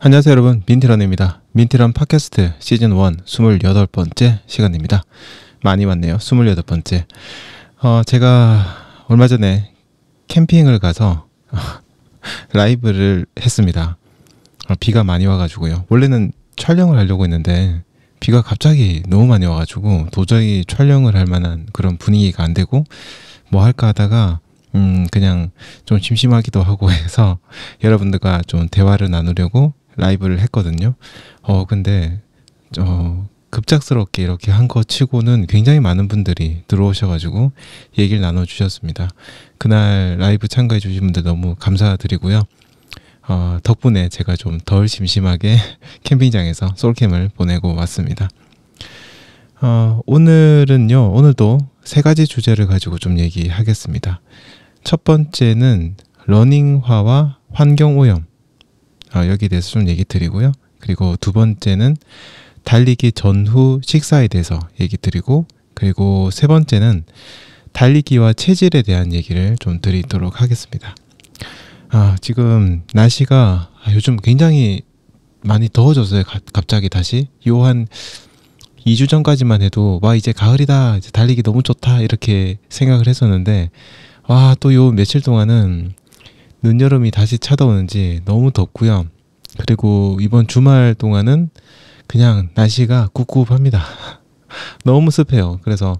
안녕하세요 여러분 민티런입니다. 민티런 팟캐스트 시즌 1 28번째 시간입니다. 많이 왔네요. 28번째. 어, 제가 얼마 전에 캠핑을 가서 라이브를 했습니다. 어, 비가 많이 와가지고요. 원래는 촬영을 하려고 했는데 비가 갑자기 너무 많이 와가지고 도저히 촬영을 할 만한 그런 분위기가 안 되고 뭐 할까 하다가 음, 그냥 좀 심심하기도 하고 해서 여러분들과 좀 대화를 나누려고 라이브를 했거든요. 어 근데 저 어, 급작스럽게 이렇게 한거 치고는 굉장히 많은 분들이 들어오셔가지고 얘기를 나눠주셨습니다. 그날 라이브 참가해주신 분들 너무 감사드리고요. 어, 덕분에 제가 좀 덜 심심하게 캠핑장에서 솔캠을 보내고 왔습니다. 어, 오늘은요, 오늘도 세 가지 주제를 가지고 좀 얘기하겠습니다. 첫 번째는 러닝화와 환경오염, 어, 아, 여기에 대해서 좀 얘기 드리고요. 그리고 두 번째는 달리기 전후 식사에 대해서 얘기 드리고 그리고 세 번째는 달리기와 체질에 대한 얘기를 좀 드리도록 하겠습니다. 아, 지금 날씨가 아, 요즘 굉장히 많이 더워졌어요. 가, 갑자기 다시 요 한 2주 전까지만 해도 와 이제 가을이다. 이제 달리기 너무 좋다. 이렇게 생각을 했었는데 와, 또 요 며칠 동안은 늦여름이 다시 찾아오는지 너무 덥고요. 그리고 이번 주말 동안은 그냥 날씨가 꿉꿉합니다. 너무 습해요. 그래서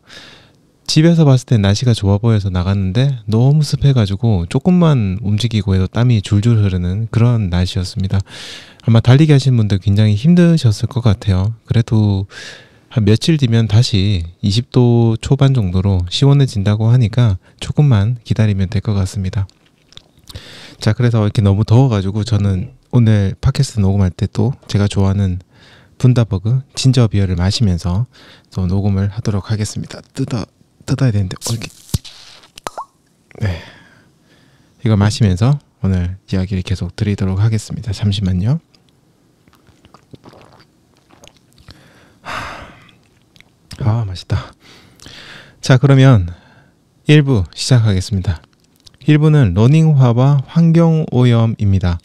집에서 봤을 땐 날씨가 좋아 보여서 나갔는데 너무 습해가지고 조금만 움직이고 해도 땀이 줄줄 흐르는 그런 날씨였습니다. 아마 달리기 하신 분들 굉장히 힘드셨을 것 같아요. 그래도 한 며칠 뒤면 다시 20도 초반 정도로 시원해진다고 하니까 조금만 기다리면 될 것 같습니다. 자 그래서 이렇게 너무 더워가지고 저는 오늘 팟캐스트 녹음할 때 또 제가 좋아하는 분다버그 진저 비어를 마시면서 또 녹음을 하도록 하겠습니다. 뜯어 뜯어야 되는데 어, 이렇게 네 이거 마시면서 오늘 이야기를 계속 드리도록 하겠습니다. 잠시만요. 아 맛있다. 자 그러면 1부 시작하겠습니다. 1부는 러닝화와 환경오염입니다.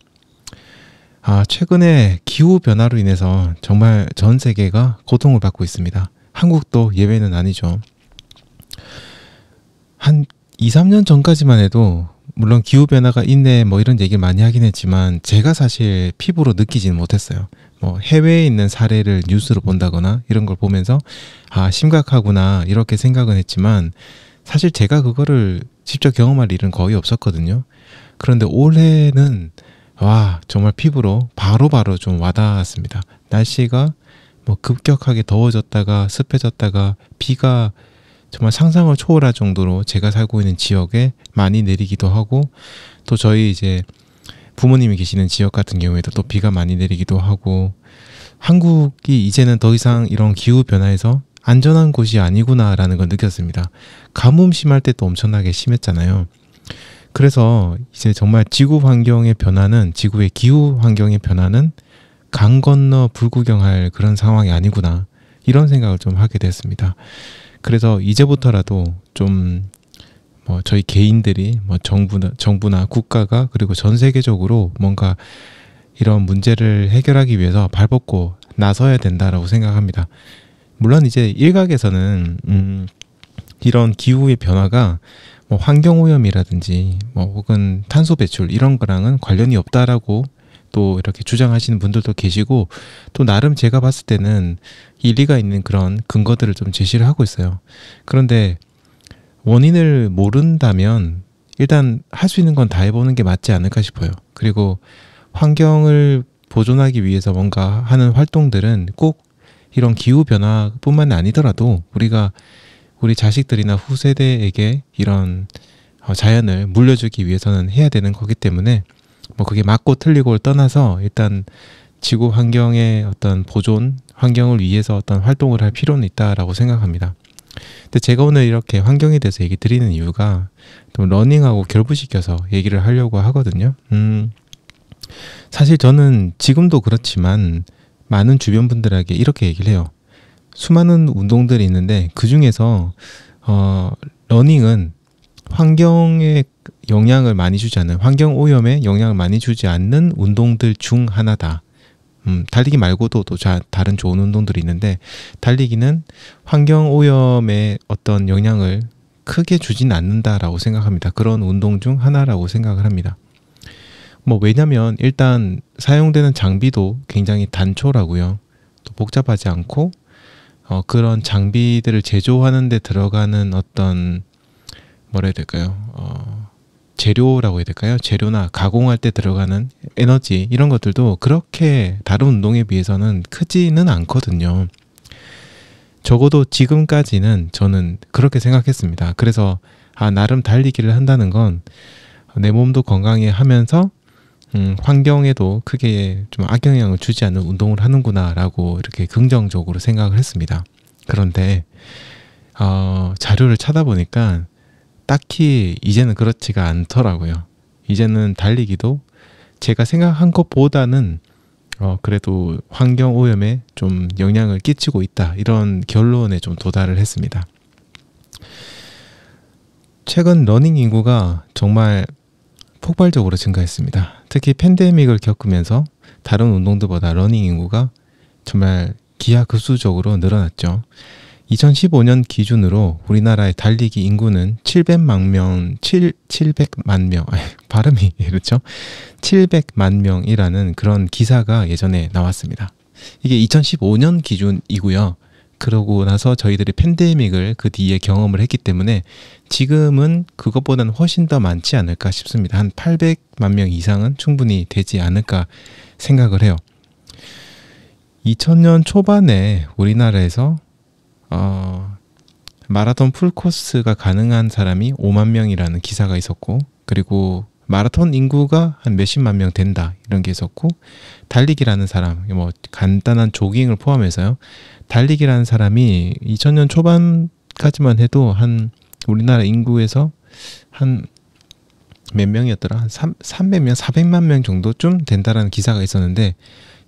아, 최근에 기후변화로 인해서 정말 전 세계가 고통을 받고 있습니다. 한국도 예외는 아니죠. 한 2, 3년 전까지만 해도 물론 기후변화가 있네 뭐 이런 얘기를 많이 하긴 했지만 제가 사실 피부로 느끼지는 못했어요. 뭐 해외에 있는 사례를 뉴스로 본다거나 이런 걸 보면서 아, 심각하구나 이렇게 생각은 했지만 사실 제가 그거를 직접 경험할 일은 거의 없었거든요. 그런데 올해는 와 정말 피부로 바로바로 바로 좀 와닿았습니다. 날씨가 뭐 급격하게 더워졌다가 습해졌다가 비가 정말 상상을 초월할 정도로 제가 살고 있는 지역에 많이 내리기도 하고 또 저희 이제 부모님이 계시는 지역 같은 경우에도 또 비가 많이 내리기도 하고 한국이 이제는 더 이상 이런 기후 변화에서 안전한 곳이 아니구나라는 걸 느꼈습니다. 가뭄 심할 때도 엄청나게 심했잖아요. 그래서 이제 정말 지구 환경의 변화는 지구의 기후 환경의 변화는 강 건너 불구경할 그런 상황이 아니구나 이런 생각을 좀 하게 됐습니다. 그래서 이제부터라도 좀 뭐 저희 개인들이 뭐 정부나 정부나 국가가 그리고 전 세계적으로 뭔가 이런 문제를 해결하기 위해서 발벗고 나서야 된다라고 생각합니다. 물론 이제 일각에서는 음, 이런 기후의 변화가 뭐 환경 오염이라든지 뭐 혹은 탄소 배출 이런 거랑은 관련이 없다라고 또 이렇게 주장하시는 분들도 계시고 또 나름 제가 봤을 때는 일리가 있는 그런 근거들을 좀 제시를 하고 있어요. 그런데 원인을 모른다면 일단 할 수 있는 건 다 해보는 게 맞지 않을까 싶어요. 그리고 환경을 보존하기 위해서 뭔가 하는 활동들은 꼭 이런 기후 변화뿐만 아니더라도 우리가 우리 자식들이나 후세대에게 이런 어, 자연을 물려주기 위해서는 해야 되는 거기 때문에 뭐 그게 맞고 틀리고를 떠나서 일단 지구 환경의 어떤 보존 환경을 위해서 어떤 활동을 할 필요는 있다라고 생각합니다. 근데 제가 오늘 이렇게 환경에 대해서 얘기 드리는 이유가 좀 러닝하고 결부시켜서 얘기를 하려고 하거든요. 음, 사실 저는 지금도 그렇지만 많은 주변 분들에게 이렇게 얘기를 해요. 수많은 운동들이 있는데 그 중에서 어, 러닝은 환경에 영향을 많이 주지 않는 환경 오염에 영향을 많이 주지 않는 운동들 중 하나다. 음, 달리기 말고도 또 자, 다른 좋은 운동들이 있는데 달리기는 환경 오염에 어떤 영향을 크게 주진 않는다라고 생각합니다. 그런 운동 중 하나라고 생각을 합니다. 뭐 왜냐면 일단 사용되는 장비도 굉장히 단초라고요. 또 복잡하지 않고 어, 그런 장비들을 제조하는 데 들어가는 어떤 뭐라 해야 될까요? 어, 재료라고 해야 될까요? 재료나 가공할 때 들어가는 에너지 이런 것들도 그렇게 다른 운동에 비해서는 크지는 않거든요. 적어도 지금까지는 저는 그렇게 생각했습니다. 그래서 아 나름 달리기를 한다는 건 내 몸도 건강해 하면서 음, 환경에도 크게 좀 악영향을 주지 않는 운동을 하는구나라고 이렇게 긍정적으로 생각을 했습니다. 그런데 어, 자료를 찾아보니까 딱히 이제는 그렇지가 않더라고요. 이제는 달리기도 제가 생각한 것보다는 어, 그래도 환경 오염에 좀 영향을 끼치고 있다 이런 결론에 좀 도달을 했습니다. 최근 러닝 인구가 정말 폭발적으로 증가했습니다. 특히 팬데믹을 겪으면서 다른 운동들보다 러닝 인구가 정말 기하급수적으로 늘어났죠. 2015년 기준으로 우리나라의 달리기 인구는 700만 명, 7, 700만 명, 발음이 그렇죠? 700만 명이라는 그런 기사가 예전에 나왔습니다. 이게 2015년 기준이고요. 그러고 나서 저희들이 팬데믹을 그 뒤에 경험을 했기 때문에 지금은 그것보다는 훨씬 더 많지 않을까 싶습니다. 한 800만 명 이상은 충분히 되지 않을까 생각을 해요. 2000년 초반에 우리나라에서 어, 마라톤 풀코스가 가능한 사람이 5만 명이라는 기사가 있었고 그리고 마라톤 인구가 한 몇십만 명 된다 이런 게 있었고 달리기라는 사람 뭐 간단한 조깅을 포함해서요 달리기라는 사람이 2000년 초반까지만 해도 한 우리나라 인구에서 한 몇 명이었더라? 한 3, 300명, 400만 명 정도쯤 된다라는 기사가 있었는데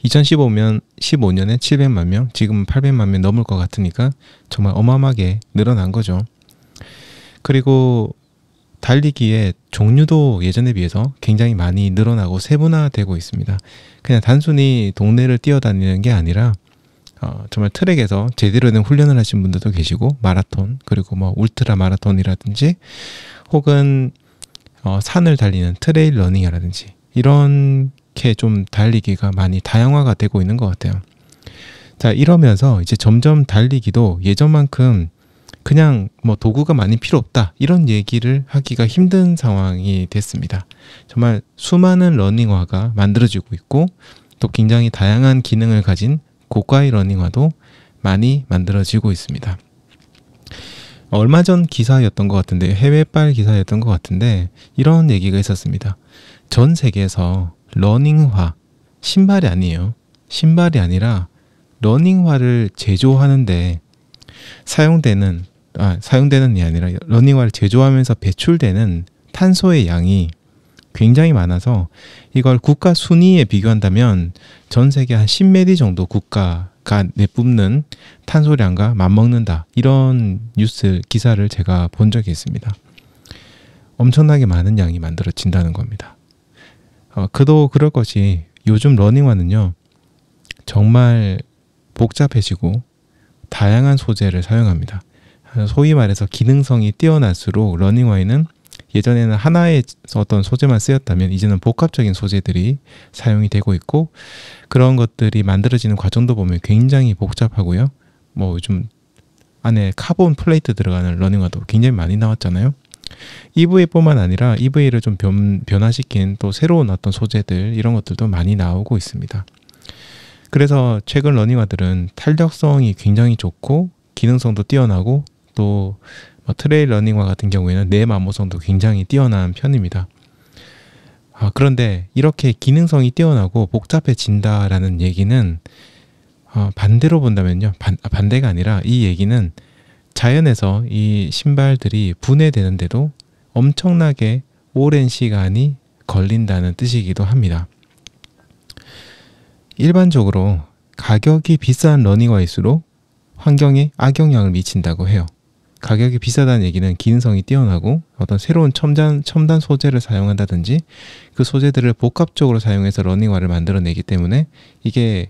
2015년 15년에 700만 명, 지금은 800만 명 넘을 것 같으니까 정말 어마어마하게 늘어난 거죠. 그리고 달리기의 종류도 예전에 비해서 굉장히 많이 늘어나고 세분화되고 있습니다. 그냥 단순히 동네를 뛰어다니는 게 아니라 어, 정말 트랙에서 제대로 된 훈련을 하신 분들도 계시고 마라톤 그리고 뭐 울트라 마라톤이라든지 혹은 어, 산을 달리는 트레일 러닝이라든지 이렇게 좀 달리기가 많이 다양화가 되고 있는 것 같아요. 자 이러면서 이제 점점 달리기도 예전만큼 그냥 뭐 도구가 많이 필요 없다 이런 얘기를 하기가 힘든 상황이 됐습니다. 정말 수많은 러닝화가 만들어지고 있고 또 굉장히 다양한 기능을 가진 고가의 러닝화도 많이 만들어지고 있습니다. 얼마 전 기사였던 것 같은데 해외발 기사였던 것 같은데 이런 얘기가 있었습니다. 전 세계에서 러닝화 신발이 아니에요. 신발이 아니라 러닝화를 제조하는데 사용되는 아, 사용되는이 아니라 러닝화를 제조하면서 배출되는 탄소의 양이 굉장히 많아서 이걸 국가 순위에 비교한다면 전 세계 한 10메디 정도 국가가 내뿜는 탄소량과 맞먹는다. 이런 뉴스 기사를 제가 본 적이 있습니다. 엄청나게 많은 양이 만들어진다는 겁니다. 어, 그도 그럴 것이 요즘 러닝화는요. 정말 복잡해지고 다양한 소재를 사용합니다. 소위 말해서 기능성이 뛰어날수록 러닝화에는 예전에는 하나의 어떤 소재만 쓰였다면 이제는 복합적인 소재들이 사용이 되고 있고 그런 것들이 만들어지는 과정도 보면 굉장히 복잡하고요. 뭐 요즘 안에 카본 플레이트 들어가는 러닝화도 굉장히 많이 나왔잖아요. EVA뿐만 아니라 EVA를 좀 변, 변화시킨 또 새로운 어떤 소재들 이런 것들도 많이 나오고 있습니다. 그래서 최근 러닝화들은 탄력성이 굉장히 좋고 기능성도 뛰어나고 또뭐 트레일 러닝과 같은 경우에는 내 네 만보성도 굉장히 뛰어난 편입니다. 아, 그런데 이렇게 기능성이 뛰어나고 복잡해진다라는 얘기는 어, 반대로 본다면요. 반, 아, 반대가 아니라 이 얘기는 자연에서 이 신발들이 분해되는데도 엄청나게 오랜 시간이 걸린다는 뜻이기도 합니다. 일반적으로 가격이 비싼 러닝화일수록 환경에 악영향을 미친다고 해요. 가격이 비싸다는 얘기는 기능성이 뛰어나고 어떤 새로운 첨단, 첨단 소재를 사용한다든지 그 소재들을 복합적으로 사용해서 러닝화를 만들어내기 때문에 이게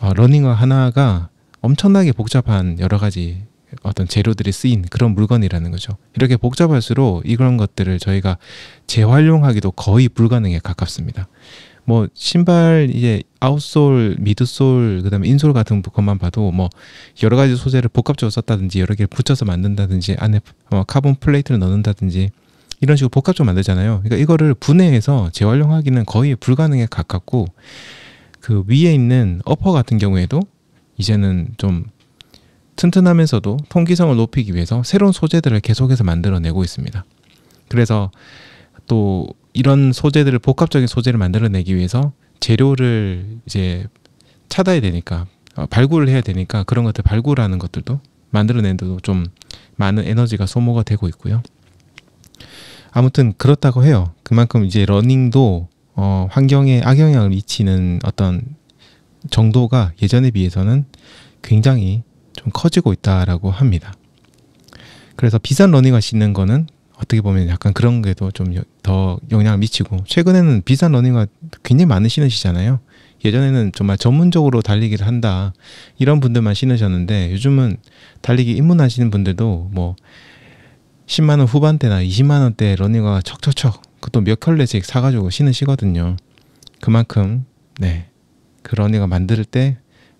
어, 러닝화 하나가 엄청나게 복잡한 여러 가지 어떤 재료들이 쓰인 그런 물건이라는 거죠. 이렇게 복잡할수록 이런 것들을 저희가 재활용하기도 거의 불가능에 가깝습니다. 뭐 신발 이제 아웃솔, 미드솔, 그다음에 인솔 같은 것만 봐도 뭐 여러 가지 소재를 복합적으로 썼다든지 여러 개를 붙여서 만든다든지 안에 뭐 카본 플레이트를 넣는다든지 이런 식으로 복합적으로 만들잖아요. 그러니까 이거를 분해해서 재활용하기는 거의 불가능에 가깝고 그 위에 있는 어퍼 같은 경우에도 이제는 좀 튼튼하면서도 통기성을 높이기 위해서 새로운 소재들을 계속해서 만들어내고 있습니다. 그래서 또 이런 소재들을 복합적인 소재를 만들어내기 위해서 재료를 이제 찾아야 되니까 어, 발굴을 해야 되니까 그런 것들 발굴하는 것들도 만들어내는 데도 좀 많은 에너지가 소모가 되고 있고요. 아무튼 그렇다고 해요. 그만큼 이제 러닝도 어, 환경에 악영향을 미치는 어떤 정도가 예전에 비해서는 굉장히 좀 커지고 있다라고 합니다. 그래서 비싼 러닝화 신는 거는 어떻게 보면 약간 그런 게도 좀 더 영향을 미치고 최근에는 비싼 러닝화 굉장히 많이 신으시잖아요. 예전에는 정말 전문적으로 달리기를 한다 이런 분들만 신으셨는데 요즘은 달리기 입문하시는 분들도 뭐 10만 원 후반대나 20만 원대 러닝화가 척척척 그것도 몇 켤레씩 사가지고 신으시거든요. 그만큼 네그러 애가 만들 때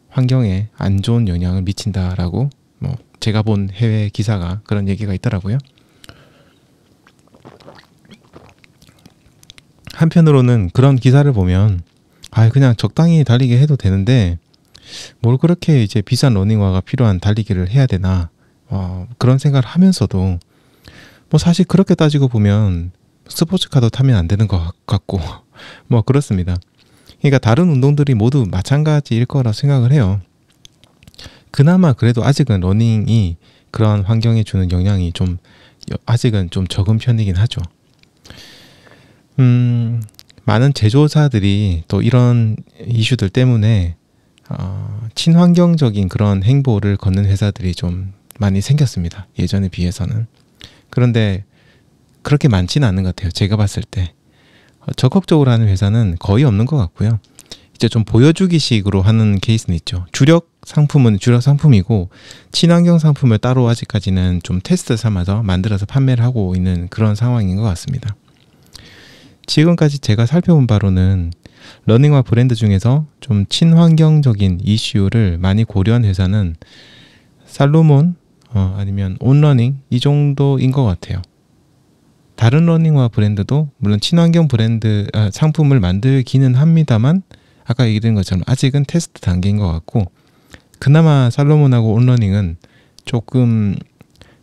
환경에 안 좋은 영향을 미친다라고 뭐 제가 본 해외 기사가 그런 얘기가 있더라고요. 한편으로는 그런 기사를 보면 아 그냥 적당히 달리게 해도 되는데 뭘 그렇게 이제 비싼 러닝화가 필요한 달리기를 해야 되나 어, 그런 생각을 하면서도 뭐 사실 그렇게 따지고 보면 스포츠카도 타면 안 되는 것 같고 뭐 그렇습니다. 그러니까 다른 운동들이 모두 마찬가지일 거라 생각을 해요. 그나마 그래도 아직은 러닝이 그러한 환경에 주는 영향이 좀 아직은 좀 적은 편이긴 하죠. 음, 많은 제조사들이 또 이런 이슈들 때문에 어, 친환경적인 그런 행보를 걷는 회사들이 좀 많이 생겼습니다. 예전에 비해서는. 그런데 그렇게 많지는 않은 것 같아요. 제가 봤을 때. 어, 적극적으로 하는 회사는 거의 없는 것 같고요. 이제 좀 보여주기식으로 하는 케이스는 있죠. 주력 상품은 주력 상품이고 친환경 상품을 따로 아직까지는 좀 테스트 삼아서 만들어서 판매를 하고 있는 그런 상황인 것 같습니다. 지금까지 제가 살펴본 바로는 러닝화 브랜드 중에서 좀 친환경적인 이슈를 많이 고려한 회사는 살로몬 어, 아니면 온러닝 이 정도인 것 같아요. 다른 러닝화 브랜드도 물론 친환경 브랜드 아, 상품을 만들기는 합니다만 아까 얘기된 것처럼 아직은 테스트 단계인 것 같고 그나마 살로몬하고 온러닝은 조금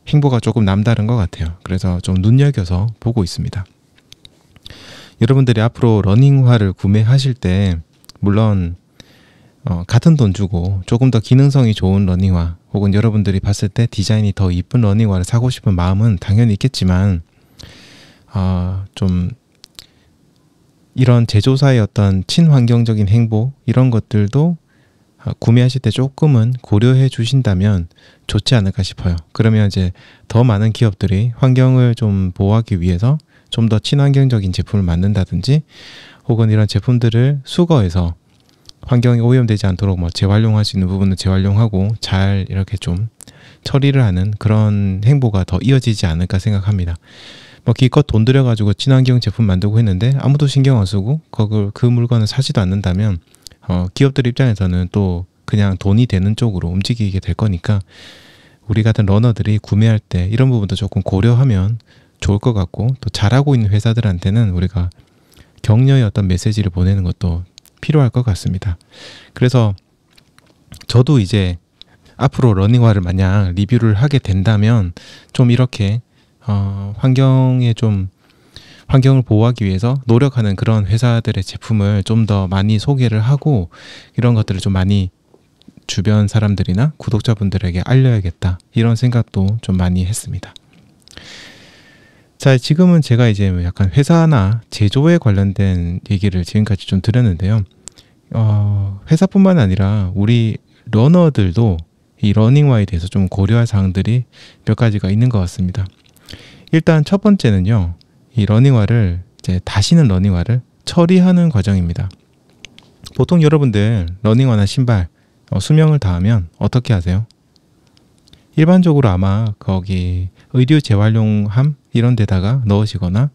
행보가 조금 남다른 것 같아요. 그래서 좀 눈여겨서 보고 있습니다. 여러분들이 앞으로 러닝화를 구매하실 때 물론 어, 같은 돈 주고 조금 더 기능성이 좋은 러닝화 혹은 여러분들이 봤을 때 디자인이 더 이쁜 러닝화를 사고 싶은 마음은 당연히 있겠지만 어, 좀 이런 제조사의 어떤 친환경적인 행보 이런 것들도 어, 구매하실 때 조금은 고려해 주신다면 좋지 않을까 싶어요. 그러면 이제 더 많은 기업들이 환경을 좀 보호하기 위해서 좀더 친환경적인 제품을 만든다든지 혹은 이런 제품들을 수거해서 환경이 오염되지 않도록 뭐 재활용할 수 있는 부분은 재활용하고 잘 이렇게 좀 처리를 하는 그런 행보가 더 이어지지 않을까 생각합니다. 뭐 기껏 돈 들여가지고 친환경 제품 만들고 했는데 아무도 신경 안 쓰고 그걸 그 물건을 사지도 않는다면 어, 기업들 입장에서는 또 그냥 돈이 되는 쪽으로 움직이게 될 거니까 우리 같은 러너들이 구매할 때 이런 부분도 조금 고려하면 좋을 것 같고 또 잘하고 있는 회사들한테는 우리가 격려의 어떤 메시지를 보내는 것도 필요할 것 같습니다. 그래서 저도 이제 앞으로 러닝화를 만약 리뷰를 하게 된다면 좀 이렇게 어, 환경에 좀 환경을 보호하기 위해서 노력하는 그런 회사들의 제품을 좀 더 많이 소개를 하고 이런 것들을 좀 많이 주변 사람들이나 구독자분들에게 알려야겠다 이런 생각도 좀 많이 했습니다. 자, 지금은 제가 이제 뭐 약간 회사나 제조에 관련된 얘기를 지금까지 좀 드렸는데요. 어, 회사뿐만 아니라 우리 러너들도 이 러닝화에 대해서 좀 고려할 사항들이 몇 가지가 있는 것 같습니다. 일단 첫 번째는요, 이 러닝화를 이제 다시는 러닝화를 처리하는 과정입니다. 보통 여러분들 러닝화나 신발 어, 수명을 다하면 어떻게 하세요? 일반적으로 아마 거기 의류 재활용함 이런 데다가 넣으시거나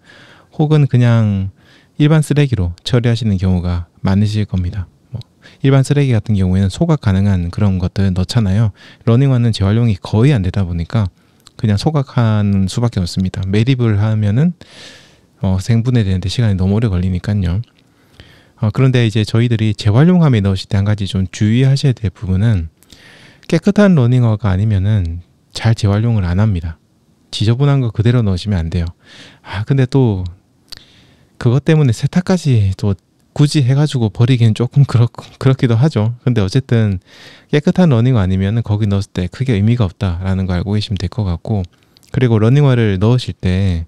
혹은 그냥 일반 쓰레기로 처리하시는 경우가 많으실 겁니다. 뭐 일반 쓰레기 같은 경우에는 소각 가능한 그런 것들 넣잖아요. 러닝화는 재활용이 거의 안 되다 보니까 그냥 소각하는 수밖에 없습니다. 매립을 하면은 어, 생분해되는데 시간이 너무 오래 걸리니까요. 어, 그런데 이제 저희들이 재활용함에 넣으실 때 한 가지 좀 주의하셔야 될 부분은 깨끗한 러닝화가 아니면은 잘 재활용을 안 합니다. 지저분한 거 그대로 넣으시면 안 돼요. 아, 근데 또 그것 때문에 세탁까지 또 굳이 해가지고 버리기엔 조금 그렇, 그렇기도 하죠. 근데 어쨌든 깨끗한 러닝화 아니면 은 거기 넣었을 때 크게 의미가 없다라는 거 알고 계시면 될 것 같고 그리고 러닝화를 넣으실 때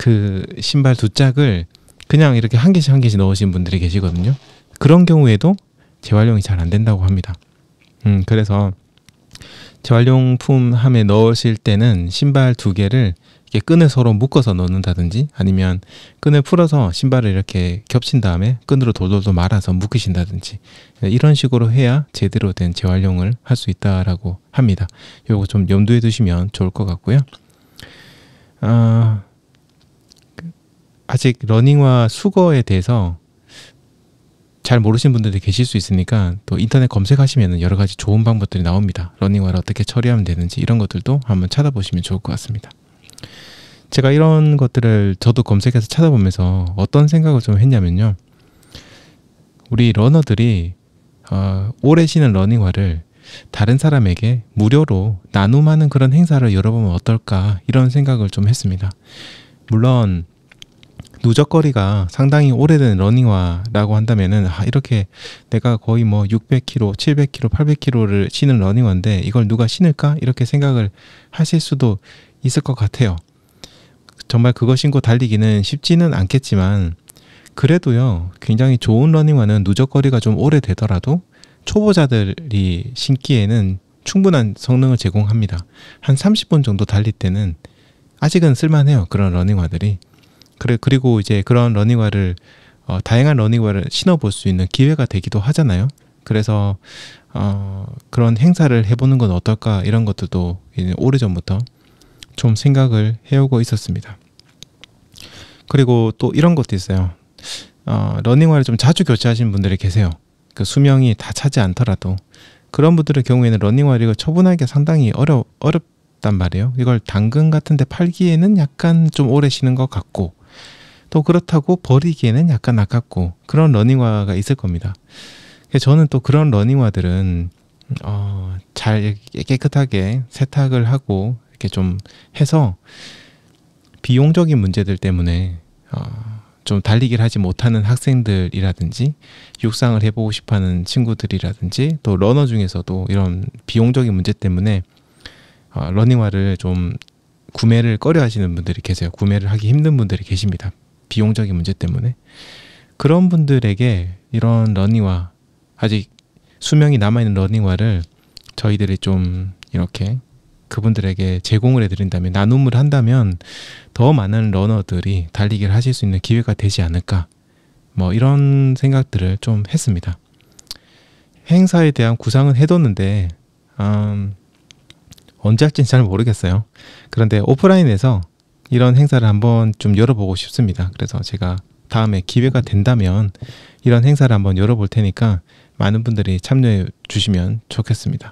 그 신발 두 짝을 그냥 이렇게 한 개씩 한 개씩 넣으신 분들이 계시거든요. 그런 경우에도 재활용이 잘 안 된다고 합니다. 음, 그래서 재활용품함에 넣으실 때는 신발 두 개를 이렇게 끈을 서로 묶어서 넣는다든지 아니면 끈을 풀어서 신발을 이렇게 겹친 다음에 끈으로 돌돌돌 말아서 묶으신다든지 이런 식으로 해야 제대로 된 재활용을 할 수 있다라고 합니다. 요거 좀 염두에 두시면 좋을 것 같고요. 아, 그 아직 러닝화 수거에 대해서 잘 모르시는 분들도 계실 수 있으니까 또 인터넷 검색하시면 여러 가지 좋은 방법들이 나옵니다. 러닝화를 어떻게 처리하면 되는지 이런 것들도 한번 찾아보시면 좋을 것 같습니다. 제가 이런 것들을 저도 검색해서 찾아보면서 어떤 생각을 좀 했냐면요. 우리 러너들이 어, 오래 신은 러닝화를 다른 사람에게 무료로 나눔하는 그런 행사를 열어보면 어떨까 이런 생각을 좀 했습니다. 물론 누적거리가 상당히 오래된 러닝화라고 한다면은 아, 이렇게 내가 거의 뭐 600km, 700km, 800km를 신은 러닝화인데 이걸 누가 신을까 이렇게 생각을 하실 수도 있을 것 같아요. 정말 그거 신고 달리기는 쉽지는 않겠지만 그래도요 굉장히 좋은 러닝화는 누적거리가 좀 오래되더라도 초보자들이 신기에는 충분한 성능을 제공합니다. 한 30분 정도 달릴 때는 아직은 쓸만해요. 그런 러닝화들이. 그래 그리고 이제 그런 러닝화를 어, 다양한 러닝화를 신어볼 수 있는 기회가 되기도 하잖아요. 그래서 어, 그런 행사를 해보는 건 어떨까 이런 것들도 오래 전부터 좀 생각을 해오고 있었습니다. 그리고 또 이런 것도 있어요. 어, 러닝화를 좀 자주 교체하시는 분들이 계세요. 그 수명이 다 차지 않더라도 그런 분들의 경우에는 러닝화를 처분하기가 상당히 어려 어렵단 말이에요. 이걸 당근 같은데 팔기에는 약간 좀 오래 쉬는 것 같고 또 그렇다고 버리기에는 약간 아깝고 그런 러닝화가 있을 겁니다. 저는 또 그런 러닝화들은 어, 잘 깨끗하게 세탁을 하고 이렇게 좀 해서 비용적인 문제들 때문에 어, 좀 달리기를 하지 못하는 학생들이라든지 육상을 해보고 싶어하는 친구들이라든지 또 러너 중에서도 이런 비용적인 문제 때문에 어, 러닝화를 좀 구매를 꺼려 하시는 분들이 계세요. 구매를 하기 힘든 분들이 계십니다. 비용적인 문제 때문에 그런 분들에게 이런 러닝화 아직 수명이 남아있는 러닝화를 저희들이 좀 이렇게 그분들에게 제공을 해드린다면 나눔을 한다면 더 많은 러너들이 달리기를 하실 수 있는 기회가 되지 않을까 뭐 이런 생각들을 좀 했습니다. 행사에 대한 구상은 해뒀는데 음, 언제 할지는 잘 모르겠어요. 그런데 오프라인에서 이런 행사를 한번 좀 열어보고 싶습니다. 그래서 제가 다음에 기회가 된다면 이런 행사를 한번 열어볼 테니까 많은 분들이 참여해 주시면 좋겠습니다.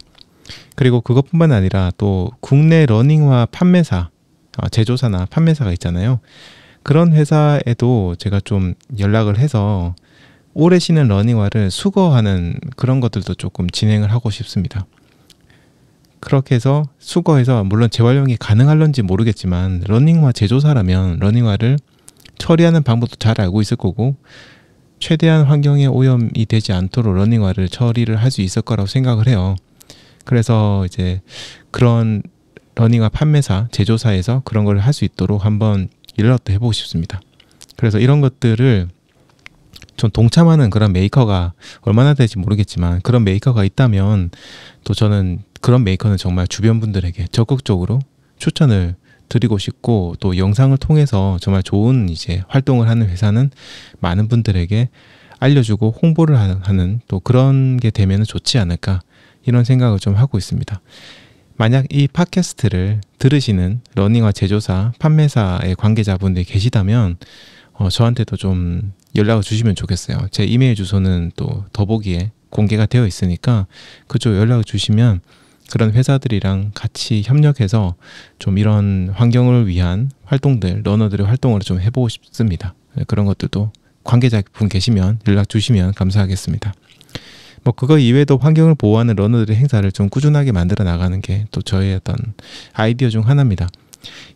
그리고 그것뿐만 아니라 또 국내 러닝화 판매사, 어, 제조사나 판매사가 있잖아요. 그런 회사에도 제가 좀 연락을 해서 오래 신는 러닝화를 수거하는 그런 것들도 조금 진행을 하고 싶습니다. 그렇게 해서 수거해서 물론 재활용이 가능할런지 모르겠지만 러닝화 제조사라면 러닝화를 처리하는 방법도 잘 알고 있을 거고 최대한 환경에 오염이 되지 않도록 러닝화를 처리를 할 수 있을 거라고 생각을 해요. 그래서 이제 그런 러닝화 판매사, 제조사에서 그런 걸 할 수 있도록 한번 일러도 해보고 싶습니다. 그래서 이런 것들을 좀 동참하는 그런 메이커가 얼마나 될지 모르겠지만 그런 메이커가 있다면 또 저는 그런 메이커는 정말 주변 분들에게 적극적으로 추천을 드리고 싶고 또 영상을 통해서 정말 좋은 이제 활동을 하는 회사는 많은 분들에게 알려주고 홍보를 하는 또 그런 게 되면 좋지 않을까 이런 생각을 좀 하고 있습니다. 만약 이 팟캐스트를 들으시는 러닝화 제조사, 판매사의 관계자분들 계시다면 어, 저한테도 좀 연락을 주시면 좋겠어요. 제 이메일 주소는 또 더보기에 공개가 되어 있으니까 그쪽 연락을 주시면 그런 회사들이랑 같이 협력해서 좀 이런 환경을 위한 활동들, 러너들의 활동을 좀 해보고 싶습니다. 네, 그런 것들도 관계자분 계시면 연락 주시면 감사하겠습니다. 뭐 그거 이외에도 환경을 보호하는 러너들의 행사를 좀 꾸준하게 만들어 나가는 게 또 저의 어떤 아이디어 중 하나입니다.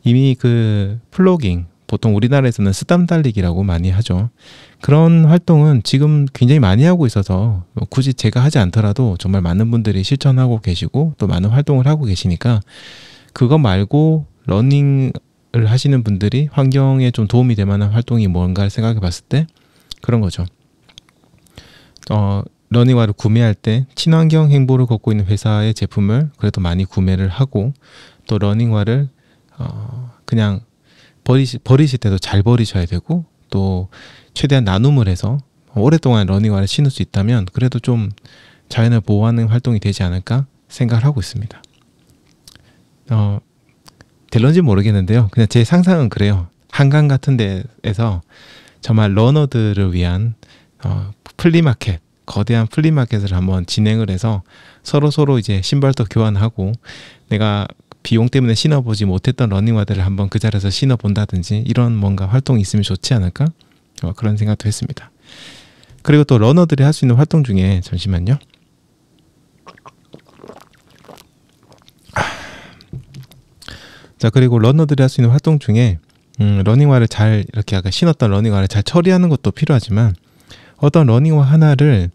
이미 그 플로깅, 보통 우리나라에서는 쓰담 달리기라고 많이 하죠. 그런 활동은 지금 굉장히 많이 하고 있어서 뭐 굳이 제가 하지 않더라도 정말 많은 분들이 실천하고 계시고 또 많은 활동을 하고 계시니까 그거 말고 러닝을 하시는 분들이 환경에 좀 도움이 될 만한 활동이 뭔가를 생각해 봤을 때 그런 거죠. 어, 러닝화를 구매할 때 친환경 행보를 걷고 있는 회사의 제품을 그래도 많이 구매를 하고 또 러닝화를 어, 그냥 버리시, 버리실 때도 잘 버리셔야 되고 또 최대한 나눔을 해서 오랫동안 러닝화를 신을 수 있다면 그래도 좀 자연을 보호하는 활동이 되지 않을까 생각을 하고 있습니다. 어, 될런지 모르겠는데요. 그냥 제 상상은 그래요. 한강 같은 데에서 정말 러너들을 위한 어, 플리마켓, 거대한 플리마켓을 한번 진행을 해서 서로 서로 이제 신발도 교환하고 내가 비용 때문에 신어보지 못했던 러닝화들을 한번 그 자리에서 신어본다든지 이런 뭔가 활동이 있으면 좋지 않을까? 어, 그런 생각도 했습니다. 그리고 또 러너들이 할 수 있는 활동 중에 잠시만요. 자 그리고 러너들이 할 수 있는 활동 중에 음, 러닝화를 잘 이렇게 아까 신었던 러닝화를 잘 처리하는 것도 필요하지만 어떤 러닝화 하나를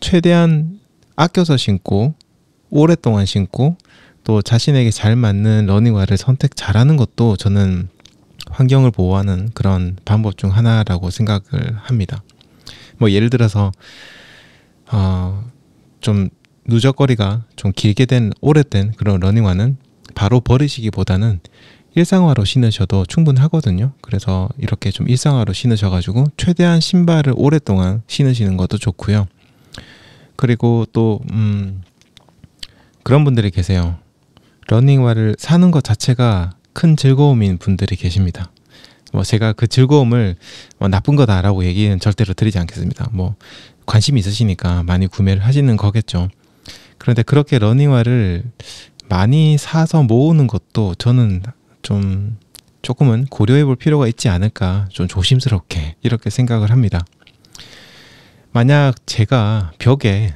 최대한 아껴서 신고 오랫동안 신고 또 자신에게 잘 맞는 러닝화를 선택 잘하는 것도 저는 환경을 보호하는 그런 방법 중 하나라고 생각을 합니다. 뭐 예를 들어서 어, 좀 누적거리가 좀 길게 된 오래된 그런 러닝화는 바로 버리시기보다는 일상화로 신으셔도 충분하거든요. 그래서 이렇게 좀 일상화로 신으셔가지고 최대한 신발을 오랫동안 신으시는 것도 좋고요. 그리고 또 음, 그런 분들이 계세요. 러닝화를 사는 것 자체가 큰 즐거움인 분들이 계십니다. 뭐 제가 그 즐거움을 뭐 나쁜 거다라고 얘기는 절대로 드리지 않겠습니다. 뭐 관심이 있으시니까 많이 구매를 하시는 거겠죠. 그런데 그렇게 러닝화를 많이 사서 모으는 것도 저는 좀 조금은 고려해 볼 필요가 있지 않을까 좀 조심스럽게 이렇게 생각을 합니다. 만약 제가 벽에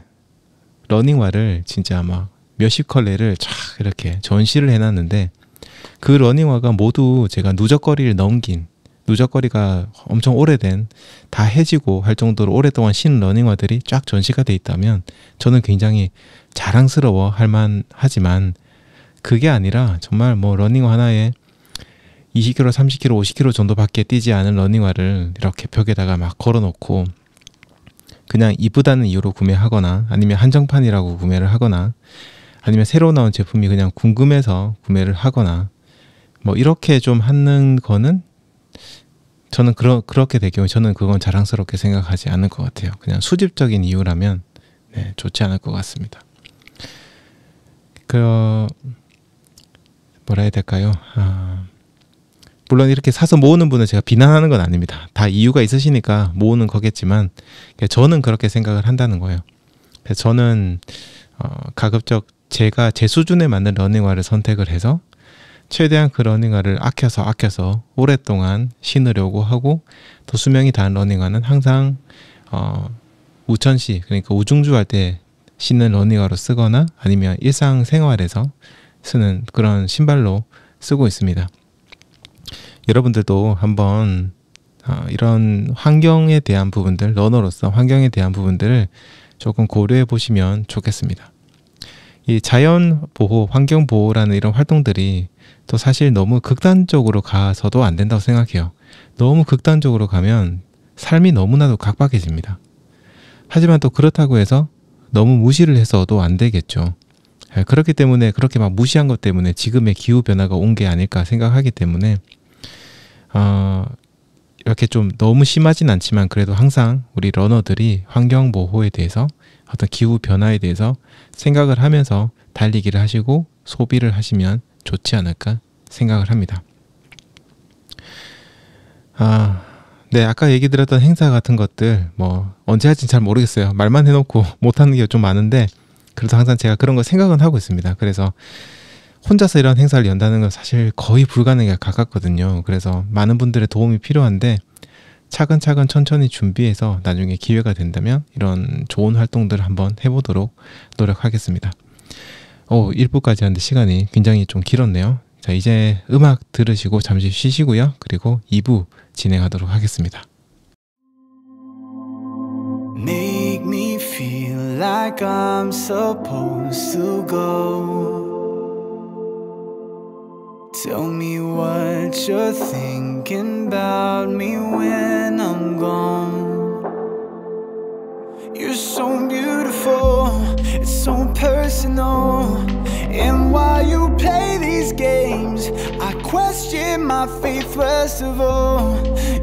러닝화를 진짜 막 몇십 컬레를 쫙 이렇게 전시를 해놨는데 그 러닝화가 모두 제가 누적거리를 넘긴 누적거리가 엄청 오래된 다 해지고 할 정도로 오랫동안 신 러닝화들이 쫙 전시가 돼 있다면 저는 굉장히 자랑스러워 할 만하지만 그게 아니라 정말 뭐 러닝화 하나에 20km, 30km, 50km 정도밖에 뛰지 않은 러닝화를 이렇게 벽에다가 막 걸어놓고 그냥 이쁘다는 이유로 구매하거나 아니면 한정판이라고 구매를 하거나 아니면 새로 나온 제품이 그냥 궁금해서 구매를 하거나 뭐 이렇게 좀 하는 거는 저는 그러, 그렇게 될 경우 저는 그건 자랑스럽게 생각하지 않을 것 같아요. 그냥 수집적인 이유라면 네, 좋지 않을 것 같습니다. 그 뭐라 해야 될까요? 아, 물론 이렇게 사서 모으는 분은 제가 비난하는 건 아닙니다. 다 이유가 있으시니까 모으는 거겠지만 저는 그렇게 생각을 한다는 거예요. 그래서 저는 어, 가급적 제가 제 수준에 맞는 러닝화를 선택을 해서 최대한 그 러닝화를 아껴서 아껴서 오랫동안 신으려고 하고 또 수명이 닿은 러닝화는 항상 어, 우천시 그러니까 우중주할 때 신는 러닝화로 쓰거나 아니면 일상 생활에서 쓰는 그런 신발로 쓰고 있습니다. 여러분들도 한번 어, 이런 환경에 대한 부분들 러너로서 환경에 대한 부분들을 조금 고려해 보시면 좋겠습니다. 이 자연 보호, 환경 보호라는 이런 활동들이 또 사실 너무 극단적으로 가서도 안 된다고 생각해요. 너무 극단적으로 가면 삶이 너무나도 각박해집니다. 하지만 또 그렇다고 해서 너무 무시를 해서도 안 되겠죠. 예, 그렇기 때문에 그렇게 막 무시한 것 때문에 지금의 기후 변화가 온 게 아닐까 생각하기 때문에 어, 이렇게 좀 너무 심하진 않지만 그래도 항상 우리 러너들이 환경 보호에 대해서 어떤 기후 변화에 대해서 생각을 하면서 달리기를 하시고 소비를 하시면 좋지 않을까 생각을 합니다. 아, 네, 아까 얘기 드렸던 행사 같은 것들 뭐 언제 할지 잘 모르겠어요. 말만 해놓고 못하는 게 좀 많은데 그래서 항상 제가 그런 걸 생각은 하고 있습니다. 그래서 혼자서 이런 행사를 연다는 건 사실 거의 불가능에 가깝거든요. 그래서 많은 분들의 도움이 필요한데 차근차근 천천히 준비해서 나중에 기회가 된다면 이런 좋은 활동들을 한번 해보도록 노력하겠습니다. 오, 어, 1부까지 하는데 시간이 굉장히 좀 길었네요. 자, 이제 음악 들으시고 잠시 쉬시고요. 그리고 2부 진행하도록 하겠습니다. Make me feel like I'm supposed to go. Tell me what y o u t h i n k thinking about me when I'm gone You're so beautiful, it's so personal And while you play these games I question my faith first of all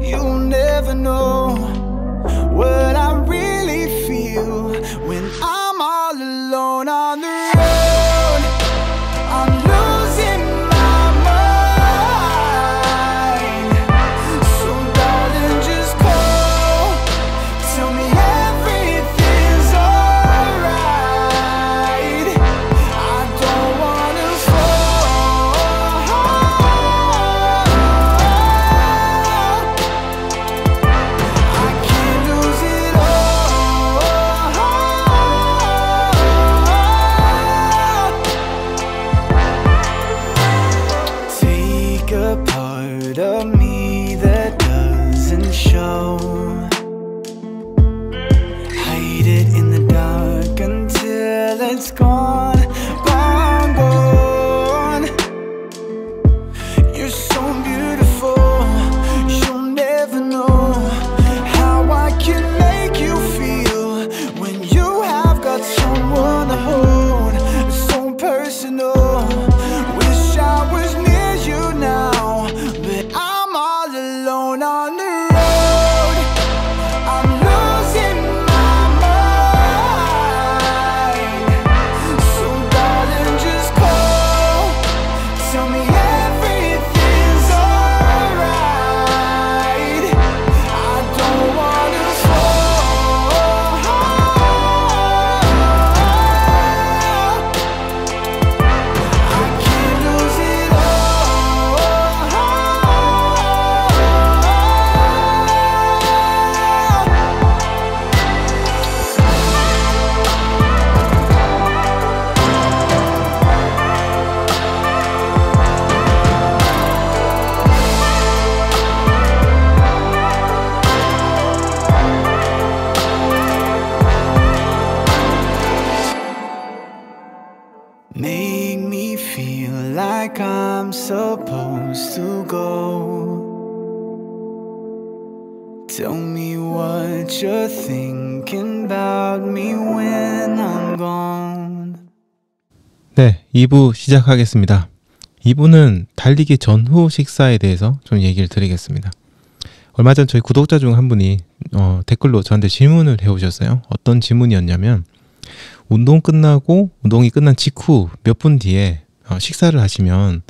You'll never know what I really feel When I'm all alone on the Tell me what you're thinking about me when I'm gone. 네, 2부 시작하겠습니다. 2부는 달리기 전후 식사에 대해서 좀 얘기를 드리겠습니다. 얼마 전 저희 구독자 중 한 분이 어, 댓글로 저한테 질문을 해오셨어요. 어떤 질문이었냐면 운동 끝나고 운동이 끝난 직후 몇 분 뒤에 어, 식사를 하시면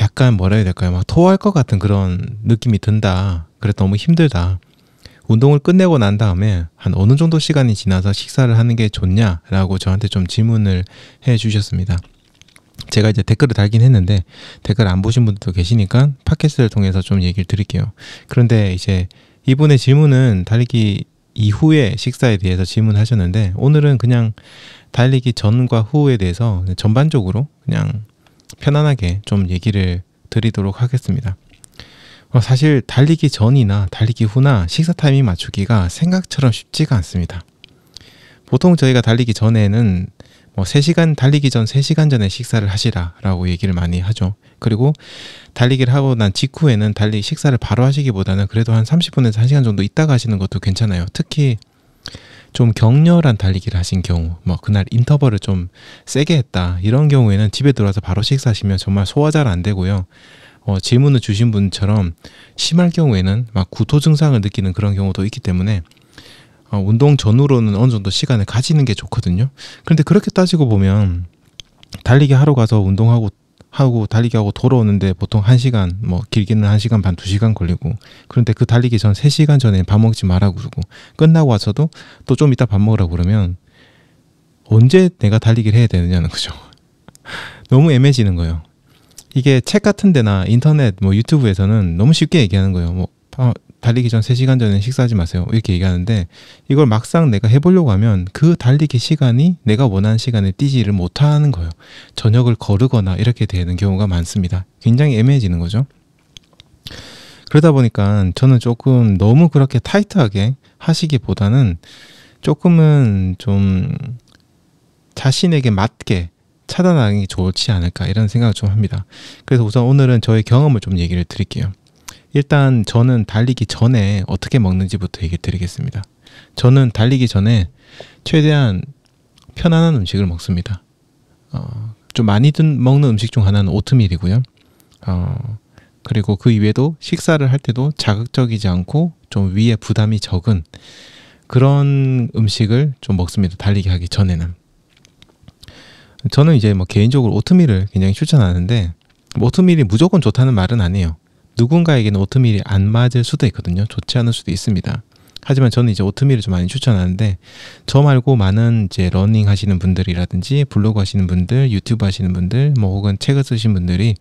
약간 뭐라 해야 될까요? 막 토할 것 같은 그런 느낌이 든다. 그래서 너무 힘들다. 운동을 끝내고 난 다음에 한 어느 정도 시간이 지나서 식사를 하는 게 좋냐라고 저한테 좀 질문을 해 주셨습니다. 제가 이제 댓글을 달긴 했는데 댓글 안 보신 분들도 계시니까 팟캐스트를 통해서 좀 얘기를 드릴게요. 그런데 이제 이분의 질문은 달리기 이후에 식사에 대해서 질문하셨는데 오늘은 그냥 달리기 전과 후에 대해서 전반적으로 그냥 편안하게 좀 얘기를 드리도록 하겠습니다. 어, 사실 달리기 전이나 달리기 후나 식사 타이밍 맞추기가 생각처럼 쉽지가 않습니다. 보통 저희가 달리기 전에는 뭐 3시간 달리기 전 3시간 전에 식사를 하시라라고 얘기를 많이 하죠. 그리고 달리기를 하고 난 직후에는 달리 식사를 바로 하시기보다는 그래도 한 30분에서 1시간 정도 있다가 하시는 것도 괜찮아요. 특히 좀 격렬한 달리기를 하신 경우, 뭐 그날 인터벌을 좀 세게 했다 이런 경우에는 집에 들어와서 바로 식사하시면 정말 소화 잘 안 되고요. 어, 질문을 주신 분처럼 심할 경우에는 막 구토 증상을 느끼는 그런 경우도 있기 때문에 어, 운동 전후로는 어느 정도 시간을 가지는 게 좋거든요. 그런데 그렇게 따지고 보면 달리기 하러 가서 운동하고 하고 달리기 하고 돌아오는데 보통 한시간뭐 길게는 한시간반 두시간 걸리고 그런데 그 달리기 전 세시간 전에 밥 먹지 마라 그러고 끝나고 와서도 또 좀 이따 밥 먹으라고 그러면 언제 내가 달리기를 해야 되느냐는 거죠. 너무 애매지는 거예요. 이게 책 같은 데나 인터넷 뭐 유튜브에서는 너무 쉽게 얘기하는 거예요. 뭐 어, 달리기 전 3시간 전에 식사하지 마세요. 이렇게 얘기하는데 이걸 막상 내가 해보려고 하면 그 달리기 시간이 내가 원하는 시간에 뛰지를 못하는 거예요. 저녁을 거르거나 이렇게 되는 경우가 많습니다. 굉장히 애매해지는 거죠. 그러다 보니까 저는 조금 너무 그렇게 타이트하게 하시기보다는 조금은 좀 자신에게 맞게 차단하는 게 좋지 않을까 이런 생각을 좀 합니다. 그래서 우선 오늘은 저의 경험을 좀 얘기를 드릴게요. 일단 저는 달리기 전에 어떻게 먹는지부터 얘기 드리겠습니다. 저는 달리기 전에 최대한 편안한 음식을 먹습니다. 어, 좀 많이 든 먹는 음식 중 하나는 오트밀이고요. 어, 그리고 그 이외에도 식사를 할 때도 자극적이지 않고 좀 위에 부담이 적은 그런 음식을 좀 먹습니다. 달리기 하기 전에는. 저는 이제 뭐 개인적으로 오트밀을 굉장히 추천하는데 뭐 오트밀이 무조건 좋다는 말은 아니에요. 누군가에게는 오트밀이 안 맞을 수도 있거든요. 좋지 않을 수도 있습니다. 하지만 저는 이제 오트밀을 좀 많이 추천하는데 저 말고 많은 이제 러닝 하시는 분들이라든지 블로그 하시는 분들, 유튜브 하시는 분들, 뭐 혹은 책을 쓰신 분들이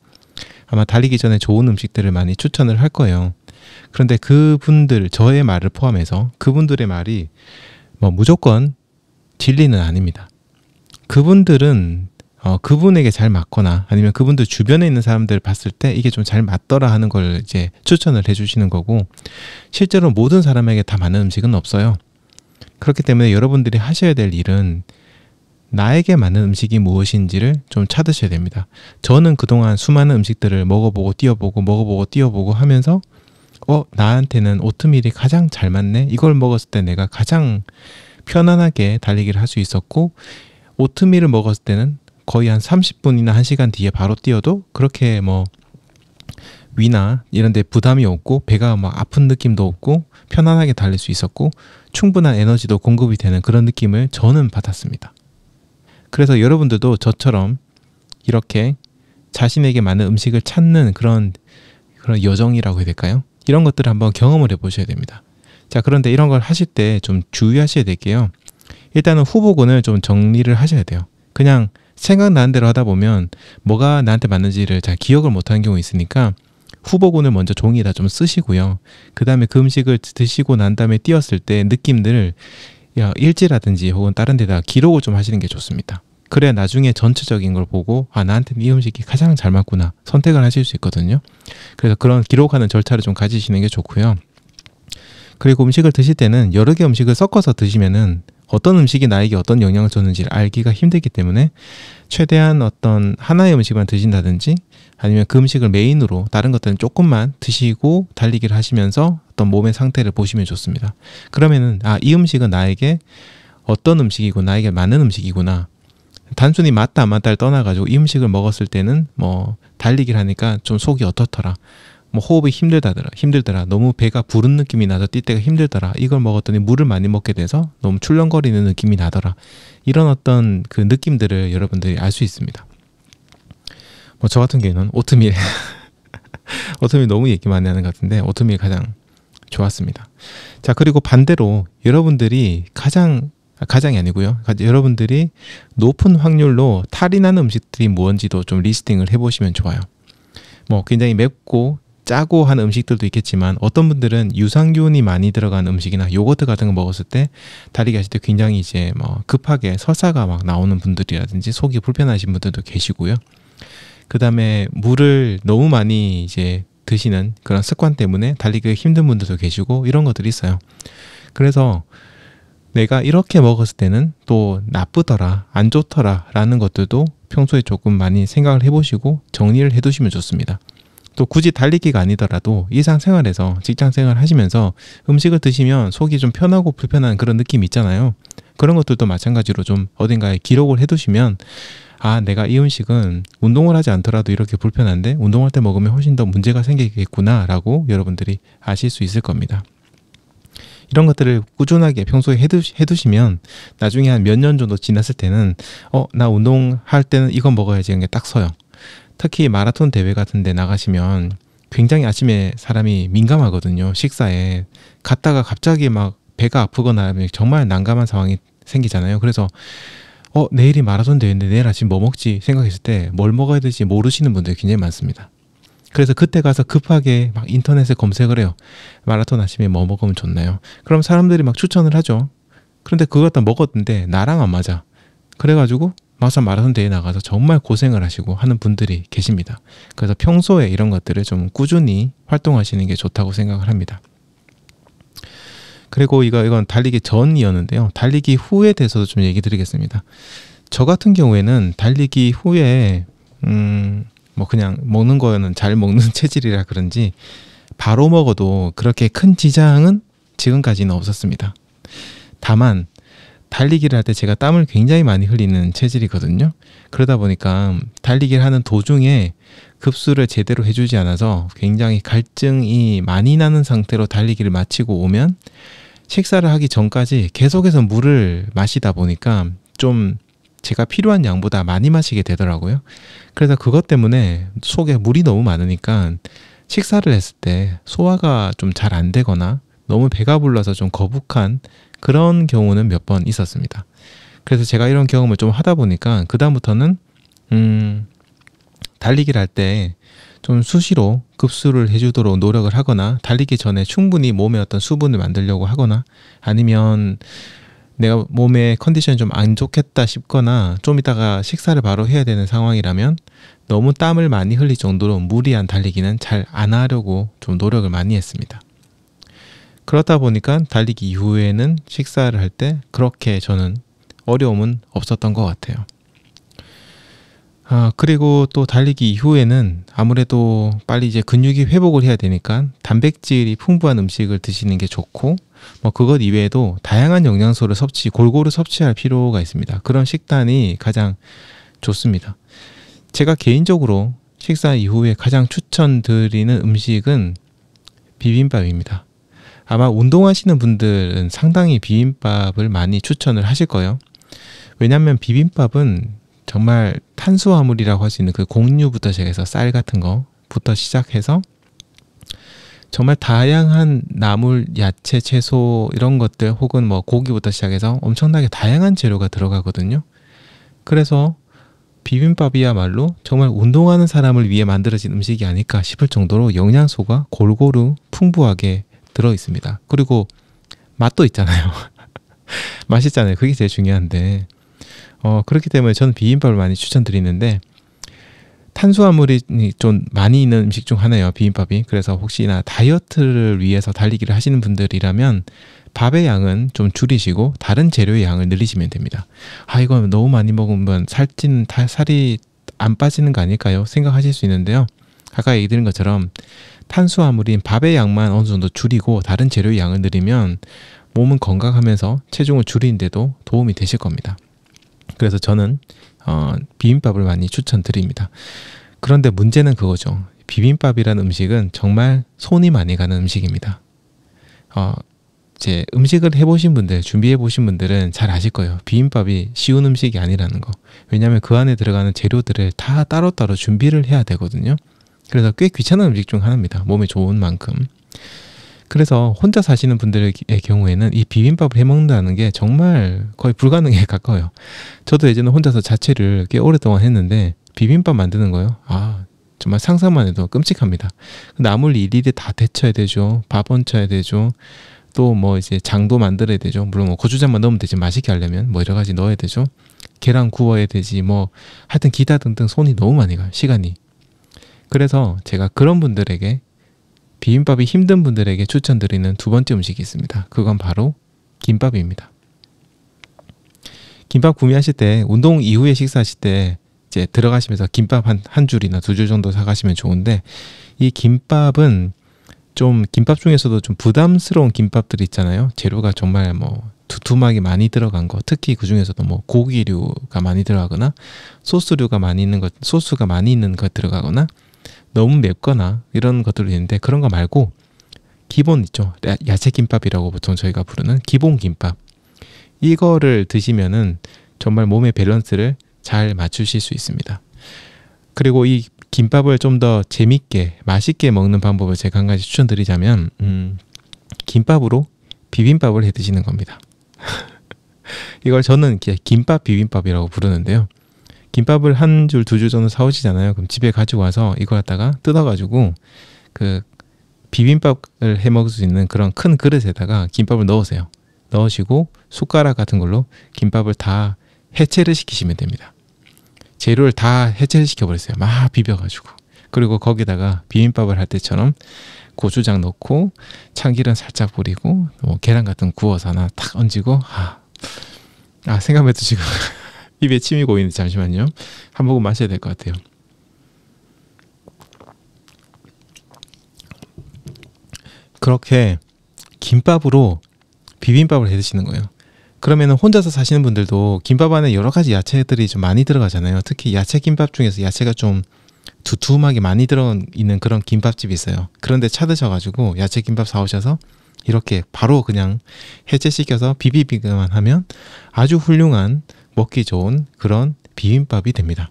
아마 달리기 전에 좋은 음식들을 많이 추천을 할 거예요. 그런데 그분들 저의 말을 포함해서 그분들의 말이 뭐 무조건 진리는 아닙니다. 그분들은 어, 그분에게 잘 맞거나 아니면 그분들 주변에 있는 사람들 을 봤을 때 이게 좀 잘 맞더라 하는 걸 이제 추천을 해주시는 거고 실제로 모든 사람에게 다 맞는 음식은 없어요. 그렇기 때문에 여러분들이 하셔야 될 일은 나에게 맞는 음식이 무엇인지를 좀 찾으셔야 됩니다. 저는 그동안 수많은 음식들을 먹어보고 띄어보고 먹어보고 띄어보고 하면서 어 나한테는 오트밀이 가장 잘 맞네 이걸 먹었을 때 내가 가장 편안하게 달리기를 할 수 있었고 오트밀을 먹었을 때는 거의 한 30분이나 1시간 뒤에 바로 뛰어도 그렇게 뭐 위나 이런 데 부담이 없고 배가 막 뭐 아픈 느낌도 없고 편안하게 달릴 수 있었고 충분한 에너지도 공급이 되는 그런 느낌을 저는 받았습니다. 그래서 여러분들도 저처럼 이렇게 자신에게 맞는 음식을 찾는 그런 그런 여정이라고 해야 될까요? 이런 것들을 한번 경험을 해 보셔야 됩니다. 자, 그런데 이런 걸 하실 때 좀 주의하셔야 될게요. 일단은 후보군을 좀 정리를 하셔야 돼요. 그냥 생각나는 대로 하다 보면 뭐가 나한테 맞는지를 잘 기억을 못하는 경우 있으니까 후보군을 먼저 종이에다 좀 쓰시고요. 그 다음에 그 음식을 드시고 난 다음에 띄었을 때 느낌들을 일지라든지 혹은 다른 데다 기록을 좀 하시는 게 좋습니다. 그래야 나중에 전체적인 걸 보고 아 나한테는 이 음식이 가장 잘 맞구나 선택을 하실 수 있거든요. 그래서 그런 기록하는 절차를 좀 가지시는 게 좋고요. 그리고 음식을 드실 때는 여러 개 음식을 섞어서 드시면은 어떤 음식이 나에게 어떤 영향을 줬는지를 알기가 힘들기 때문에 최대한 어떤 하나의 음식만 드신다든지 아니면 그 음식을 메인으로 다른 것들은 조금만 드시고 달리기를 하시면서 어떤 몸의 상태를 보시면 좋습니다. 그러면은 아, 이 음식은 나에게 어떤 음식이고 나에게 맞는 음식이구나. 단순히 맞다 안 맞다를 떠나가지고 이 음식을 먹었을 때는 뭐 달리기를 하니까 좀 속이 어떻더라. 뭐 호흡이 힘들다더라 힘들더라 너무 배가 부른 느낌이 나서 뛸 때가 힘들더라 이걸 먹었더니 물을 많이 먹게 돼서 너무 출렁거리는 느낌이 나더라 이런 어떤 그 느낌들을 여러분들이 알 수 있습니다 뭐 저 같은 경우에는 오트밀 오트밀 너무 얘기 많이 하는 것 같은데 오트밀 가장 좋았습니다 자 그리고 반대로 여러분들이 가장 아, 가장이 아니고요. 여러분들이 높은 확률로 탈이 나는 음식들이 무엇지도좀 리스팅을 해보시면 좋아요. 뭐 굉장히 맵고 짜고 한 음식들도 있겠지만 어떤 분들은 유산균이 많이 들어간 음식이나 요거트 같은 거 먹었을 때다리가실때 굉장히 이제 뭐 급하게 설사가 막 나오는 분들이라든지 속이 불편하신 분들도 계시고요. 그 다음에 물을 너무 많이 이제 드시는 그런 습관 때문에 달리기 힘든 분들도 계시고 이런 것들이 있어요. 그래서 내가 이렇게 먹었을 때는 또 나쁘더라, 안 좋더라 라는 것들도 평소에 조금 많이 생각을 해보시고 정리를 해두시면 좋습니다. 또 굳이 달리기가 아니더라도 일상생활에서 직장생활 하시면서 음식을 드시면 속이 좀 편하고 불편한 그런 느낌 있잖아요. 그런 것들도 마찬가지로 좀 어딘가에 기록을 해두시면 아 내가 이 음식은 운동을 하지 않더라도 이렇게 불편한데 운동할 때 먹으면 훨씬 더 문제가 생기겠구나라고 여러분들이 아실 수 있을 겁니다. 이런 것들을 꾸준하게 평소에 해두시, 면 나중에 한 몇 년 정도 지났을 때는 어 나 운동할 때는 이거 먹어야지 이게 딱 서요. 특히 마라톤 대회 같은 데 나가시면 굉장히 아침에 사람이 민감하거든요. 식사에 갔다가 갑자기 막 배가 아프거나 하면 정말 난감한 상황이 생기잖아요. 그래서 어 내일이 마라톤 대회인데 내일 아침 뭐 먹지 생각했을 때 뭘 먹어야 될지 모르시는 분들 굉장히 많습니다. 그래서 그때 가서 급하게 막 인터넷에 검색을 해요. 마라톤 아침에 뭐 먹으면 좋나요? 그럼 사람들이 막 추천을 하죠. 그런데 그거 갖다 먹었는데 나랑 안 맞아. 그래가지고 마산 마라톤 대회 나가서 정말 고생을 하시고 하는 분들이 계십니다. 그래서 평소에 이런 것들을 좀 꾸준히 활동하시는 게 좋다고 생각을 합니다. 그리고 이거 이건 달리기 전이었는데요. 달리기 후에 대해서도 좀 얘기 드리겠습니다. 저 같은 경우에는 달리기 후에 음뭐 그냥 먹는 거는 잘 먹는 체질이라 그런지 바로 먹어도 그렇게 큰 지장은 지금까지는 없었습니다. 다만 달리기를 할 때 제가 땀을 굉장히 많이 흘리는 체질이거든요. 그러다 보니까 달리기를 하는 도중에 급수를 제대로 해주지 않아서 굉장히 갈증이 많이 나는 상태로 달리기를 마치고 오면 식사를 하기 전까지 계속해서 물을 마시다 보니까 좀 제가 필요한 양보다 많이 마시게 되더라고요. 그래서 그것 때문에 속에 물이 너무 많으니까 식사를 했을 때 소화가 좀 잘 안 되거나 너무 배가 불러서 좀 거북한 그런 경우는 몇 번 있었습니다. 그래서 제가 이런 경험을 좀 하다 보니까 그다음부터는 음 달리기를 할 때 좀 수시로 급수를 해주도록 노력을 하거나 달리기 전에 충분히 몸에 어떤 수분을 만들려고 하거나 아니면 내가 몸에 컨디션이 좀 안 좋겠다 싶거나 좀 이따가 식사를 바로 해야 되는 상황이라면 너무 땀을 많이 흘릴 정도로 무리한 달리기는 잘 안 하려고 좀 노력을 많이 했습니다. 그렇다 보니까 달리기 이후에는 식사를 할 때 그렇게 저는 어려움은 없었던 것 같아요. 아, 그리고 또 달리기 이후에는 아무래도 빨리 이제 근육이 회복을 해야 되니까 단백질이 풍부한 음식을 드시는 게 좋고 뭐 그것 이외에도 다양한 영양소를 섭취, 골고루 섭취할 필요가 있습니다. 그런 식단이 가장 좋습니다. 제가 개인적으로 식사 이후에 가장 추천드리는 음식은 비빔밥입니다. 아마 운동하시는 분들은 상당히 비빔밥을 많이 추천을 하실 거예요. 왜냐하면 비빔밥은 정말 탄수화물이라고 할 수 있는 그 곡류부터 시작해서 쌀 같은 거부터 시작해서 정말 다양한 나물, 야채, 채소 이런 것들 혹은 뭐 고기부터 시작해서 엄청나게 다양한 재료가 들어가거든요. 그래서 비빔밥이야말로 정말 운동하는 사람을 위해 만들어진 음식이 아닐까 싶을 정도로 영양소가 골고루 풍부하게 들어 있습니다. 그리고 맛도 있잖아요. 맛있잖아요. 그게 제일 중요한데 어, 그렇기 때문에 저는 비빔밥을 많이 추천드리는데 탄수화물이 좀 많이 있는 음식 중 하나예요. 비빔밥이. 그래서 혹시나 다이어트를 위해서 달리기를 하시는 분들이라면 밥의 양은 좀 줄이시고 다른 재료의 양을 늘리시면 됩니다. 아 이거 너무 많이 먹으면 살찐 살이 안 빠지는 거 아닐까요? 생각하실 수 있는데요. 아까 얘기 드린 것처럼 탄수화물인 밥의 양만 어느 정도 줄이고 다른 재료의 양을 늘리면 몸은 건강하면서 체중을 줄이는데도 도움이 되실 겁니다. 그래서 저는 어, 비빔밥을 많이 추천드립니다. 그런데 문제는 그거죠. 비빔밥이란 음식은 정말 손이 많이 가는 음식입니다. 어, 제 음식을 해보신 분들, 준비해보신 분들은 잘 아실 거예요. 비빔밥이 쉬운 음식이 아니라는 거. 왜냐하면 그 안에 들어가는 재료들을 다 따로따로 준비를 해야 되거든요. 그래서 꽤 귀찮은 음식 중 하나입니다. 몸에 좋은 만큼. 그래서 혼자 사시는 분들의 경우에는 이 비빔밥을 해 먹는다는 게 정말 거의 불가능에 가까워요. 저도 예전에 혼자서 자취를 꽤 오랫동안 했는데 비빔밥 만드는 거요. 아, 정말 상상만 해도 끔찍합니다. 나물 아리 일일이 다 데쳐야 되죠. 밥 얹혀야 되죠. 또 뭐 이제 장도 만들어야 되죠. 물론 뭐 고추장만 넣으면 되지 맛있게 하려면 뭐 여러 가지 넣어야 되죠. 계란 구워야 되지 뭐 하여튼 기타 등등 손이 너무 많이 가요. 시간이. 그래서 제가 그런 분들에게 비빔밥이 힘든 분들에게 추천드리는 두 번째 음식이 있습니다. 그건 바로 김밥입니다. 김밥 구매하실 때 운동 이후에 식사하실 때 이제 들어가시면서 김밥 한, 한 줄이나 두 줄 정도 사가시면 좋은데 이 김밥은 좀 김밥 중에서도 좀 부담스러운 김밥들 있잖아요. 재료가 정말 뭐 두툼하게 많이 들어간 거 특히 그 중에서도 뭐 고기류가 많이 들어가거나 소스류가 많이 있는 것 소스가 많이 있는 것 들어가거나 너무 맵거나 이런 것들도 있는데 그런 거 말고 기본 있죠. 야채 김밥이라고 보통 저희가 부르는 기본 김밥. 이거를 드시면은 정말 몸의 밸런스를 잘 맞추실 수 있습니다. 그리고 이 김밥을 좀 더 재밌게 맛있게 먹는 방법을 제가 한 가지 추천드리자면 음, 김밥으로 비빔밥을 해 드시는 겁니다. 이걸 저는 김밥 비빔밥이라고 부르는데요. 김밥을 한 줄 두 줄 정도 사오시잖아요. 그럼 집에 가지고 와서 이걸 갖다가 뜯어가지고 그 비빔밥을 해 먹을 수 있는 그런 큰 그릇에다가 김밥을 넣으세요. 넣으시고 숟가락 같은 걸로 김밥을 다 해체를 시키시면 됩니다. 재료를 다 해체를 시켜버리세요. 막 비벼가지고. 그리고 거기다가 비빔밥을 할 때처럼 고추장 넣고 참기름 살짝 뿌리고 뭐 계란 같은 구워서 하나 탁 얹고 아, 아 생각해도 지금 입에 침이 고이는데 잠시만요. 한 모금 마셔야 될 것 같아요. 그렇게 김밥으로 비빔밥을 해 드시는 거예요. 그러면은 혼자서 사시는 분들도 김밥 안에 여러 가지 야채들이 좀 많이 들어가잖아요. 특히 야채 김밥 중에서 야채가 좀 두툼하게 많이 들어 있는 그런 김밥집이 있어요. 그런데 찾으셔가지고 야채 김밥 사오셔서 이렇게 바로 그냥 해제시켜서 비비기만 하면 아주 훌륭한 먹기 좋은 그런 비빔밥이 됩니다.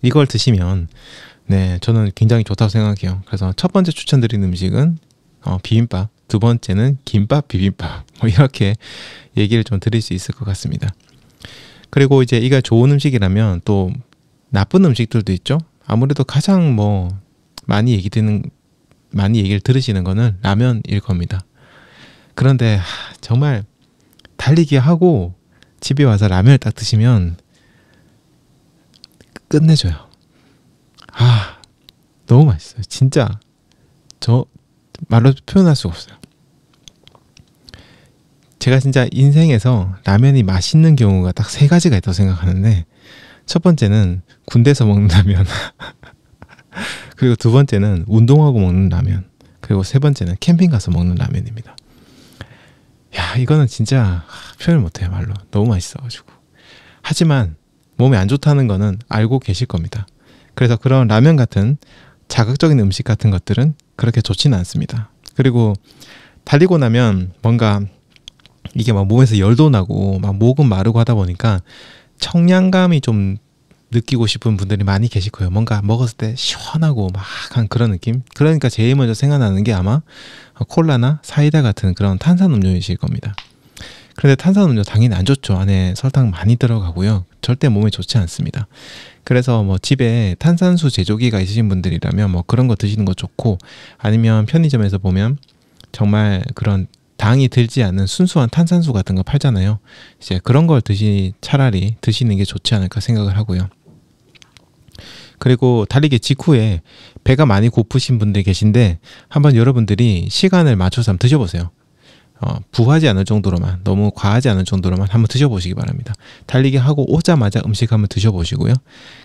이걸 드시면 네 저는 굉장히 좋다고 생각해요. 그래서 첫 번째 추천드리 음식은 어, 비빔밥, 두 번째는 김밥 비빔밥 뭐 이렇게 얘기를 좀 드릴 수 있을 것 같습니다. 그리고 이제 이가 좋은 음식이라면 또 나쁜 음식들도 있죠. 아무래도 가장 뭐 많이 얘기되는 많이 얘기를 들으시는 거는 라면일 겁니다. 그런데 정말 달리기 하고 집에 와서 라면을 딱 드시면 끝내줘요. 아, 너무 맛있어요. 진짜. 저 말로 표현할 수가 없어요. 제가 진짜 인생에서 라면이 맛있는 경우가 딱 세 가지가 있다고 생각하는데 첫 번째는 군대에서 먹는 라면 그리고 두 번째는 운동하고 먹는 라면. 그리고 세 번째는 캠핑 가서 먹는 라면입니다. 야, 이거는 진짜 표현 못해요, 말로. 너무 맛있어가지고. 하지만 몸에 안 좋다는 거는 알고 계실 겁니다. 그래서 그런 라면 같은 자극적인 음식 같은 것들은 그렇게 좋지는 않습니다. 그리고 달리고 나면 뭔가 이게 막 몸에서 열도 나고 막 목은 마르고 하다 보니까 청량감이 좀 느끼고 싶은 분들이 많이 계실 거예요. 뭔가 먹었을 때 시원하고 막 한 그런 느낌? 그러니까 제일 먼저 생각나는 게 아마 콜라나 사이다 같은 그런 탄산음료이실 겁니다. 그런데 탄산음료 당연히 안 좋죠. 안에 설탕 많이 들어가고요. 절대 몸에 좋지 않습니다. 그래서 뭐 집에 탄산수 제조기가 있으신 분들이라면 뭐 그런 거 드시는 거 좋고 아니면 편의점에서 보면 정말 그런 당이 들지 않는 순수한 탄산수 같은 거 팔잖아요. 이제 그런 걸 드시 차라리 드시는 게 좋지 않을까 생각을 하고요. 그리고 달리기 직후에 배가 많이 고프신 분들 계신데 한번 여러분들이 시간을 맞춰서 한번 드셔보세요. 어, 부하지 않을 정도로만 너무 과하지 않을 정도로만 한번 드셔보시기 바랍니다. 달리기 하고 오자마자 음식 한번 드셔보시고요.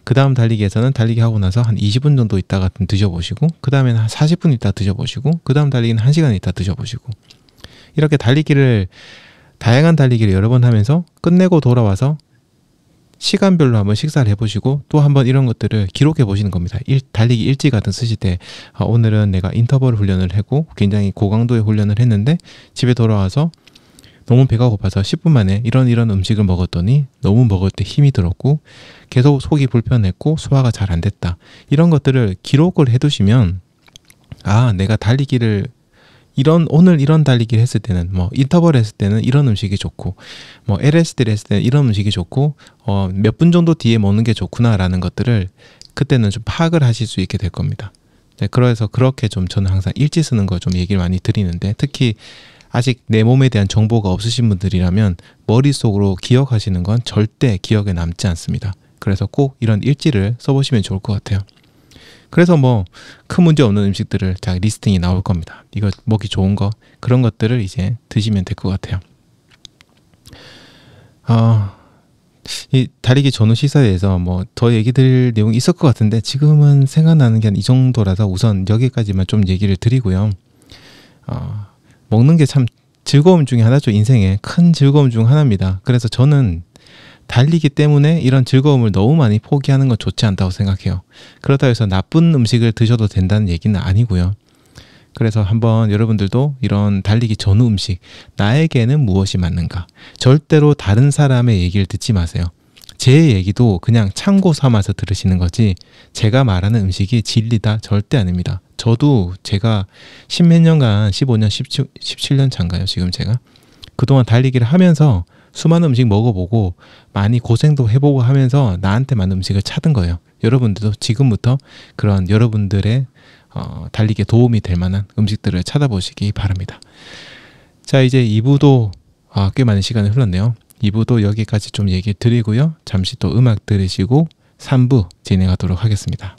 그 다음 달리기에서는 달리기 하고 나서 한 20분 정도 있다가 드셔보시고 그 다음에는 한 40분 있다 드셔보시고 그 다음 달리기는 1시간 있다 드셔보시고 이렇게 달리기를 다양한 달리기를 여러 번 하면서 끝내고 돌아와서 시간별로 한번 식사를 해보시고 또 한번 이런 것들을 기록해 보시는 겁니다. 일, 달리기 일찍 같은 쓰실 때 아, 오늘은 내가 인터벌 훈련을 했고 굉장히 고강도의 훈련을 했는데 집에 돌아와서 너무 배가 고파서 10분 만에 이런 이런 음식을 먹었더니 너무 먹을 때 힘이 들었고 계속 속이 불편했고 소화가 잘 안 됐다. 이런 것들을 기록을 해두시면 아 내가 달리기를 이런 오늘 이런 달리기를 했을 때는 뭐 인터벌 했을 때는 이런 음식이 좋고 뭐 LSD를 했을 때는 이런 음식이 좋고 어, 몇 분 정도 뒤에 먹는 게 좋구나라는 것들을 그때는 좀 파악을 하실 수 있게 될 겁니다. 네, 그래서 그렇게 좀 저는 항상 일찍 쓰는 걸좀 얘기를 많이 드리는데 특히 아직 내 몸에 대한 정보가 없으신 분들이라면 머릿속으로 기억하시는 건 절대 기억에 남지 않습니다. 그래서 꼭 이런 일지를 써보시면 좋을 것 같아요. 그래서 뭐 큰 문제 없는 음식들을 자 리스팅이 나올 겁니다. 이거 먹기 좋은 거 그런 것들을 이제 드시면 될 것 같아요. 아 이다리기 어, 전후 시사에 서뭐 더 얘기 드릴 내용이 있을 것 같은데 지금은 생각나는 게 한 이 정도라서 우선 여기까지만 좀 얘기를 드리고요. 어, 먹는 게 참 즐거움 중에 하나죠. 인생의 큰 즐거움 중 하나입니다. 그래서 저는 달리기 때문에 이런 즐거움을 너무 많이 포기하는 건 좋지 않다고 생각해요. 그렇다고 해서 나쁜 음식을 드셔도 된다는 얘기는 아니고요. 그래서 한번 여러분들도 이런 달리기 전후 음식, 나에게는 무엇이 맞는가? 절대로 다른 사람의 얘기를 듣지 마세요. 제 얘기도 그냥 참고 삼아서 들으시는 거지, 제가 말하는 음식이 진리다? 절대 아닙니다. 저도 제가 십몇 년간, 15년, 17, 17년 차인가요? 지금 제가? 그동안 달리기를 하면서 수많은 음식 먹어보고 많이 고생도 해보고 하면서 나한테 맞는 음식을 찾은 거예요. 여러분들도 지금부터 그런 여러분들의 어, 달리기에 도움이 될 만한 음식들을 찾아보시기 바랍니다. 자, 이제 2부도 아, 꽤 많은 시간이 흘렀네요. 2부도 여기까지 좀 얘기 드리고요. 잠시 또 음악 들으시고 3부 진행하도록 하겠습니다.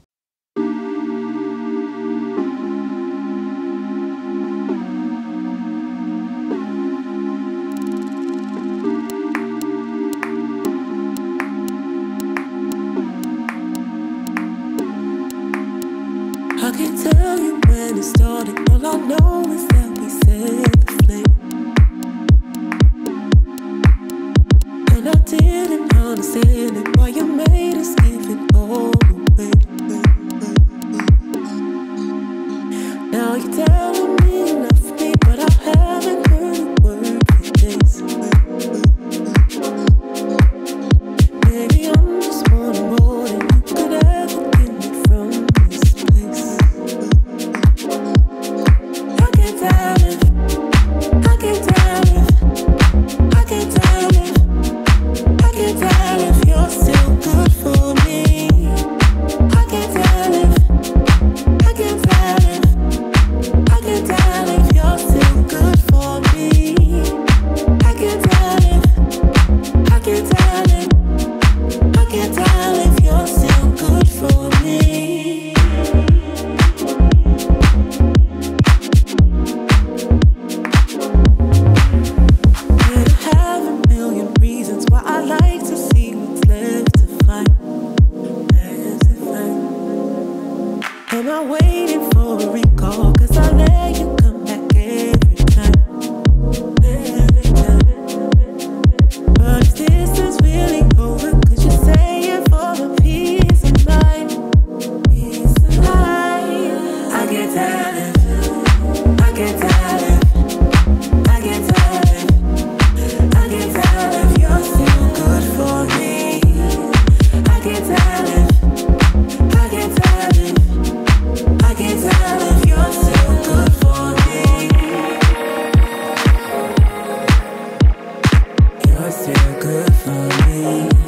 good for me.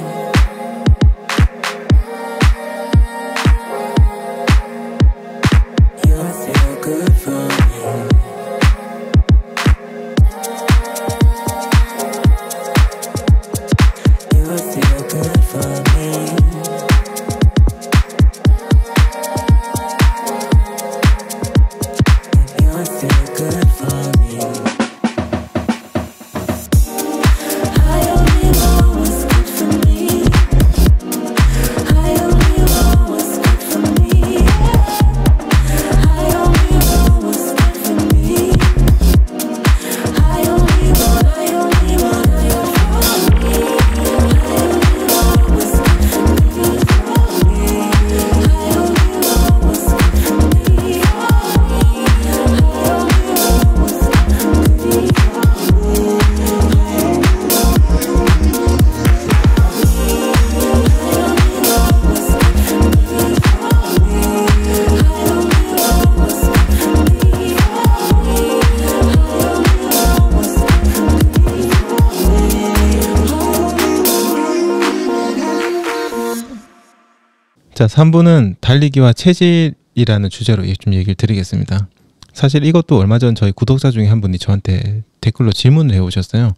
3부는 달리기와 체질이라는 주제로 좀 얘기를 드리겠습니다. 사실 이것도 얼마 전 저희 구독자 중에 한 분이 저한테 댓글로 질문을 해오셨어요.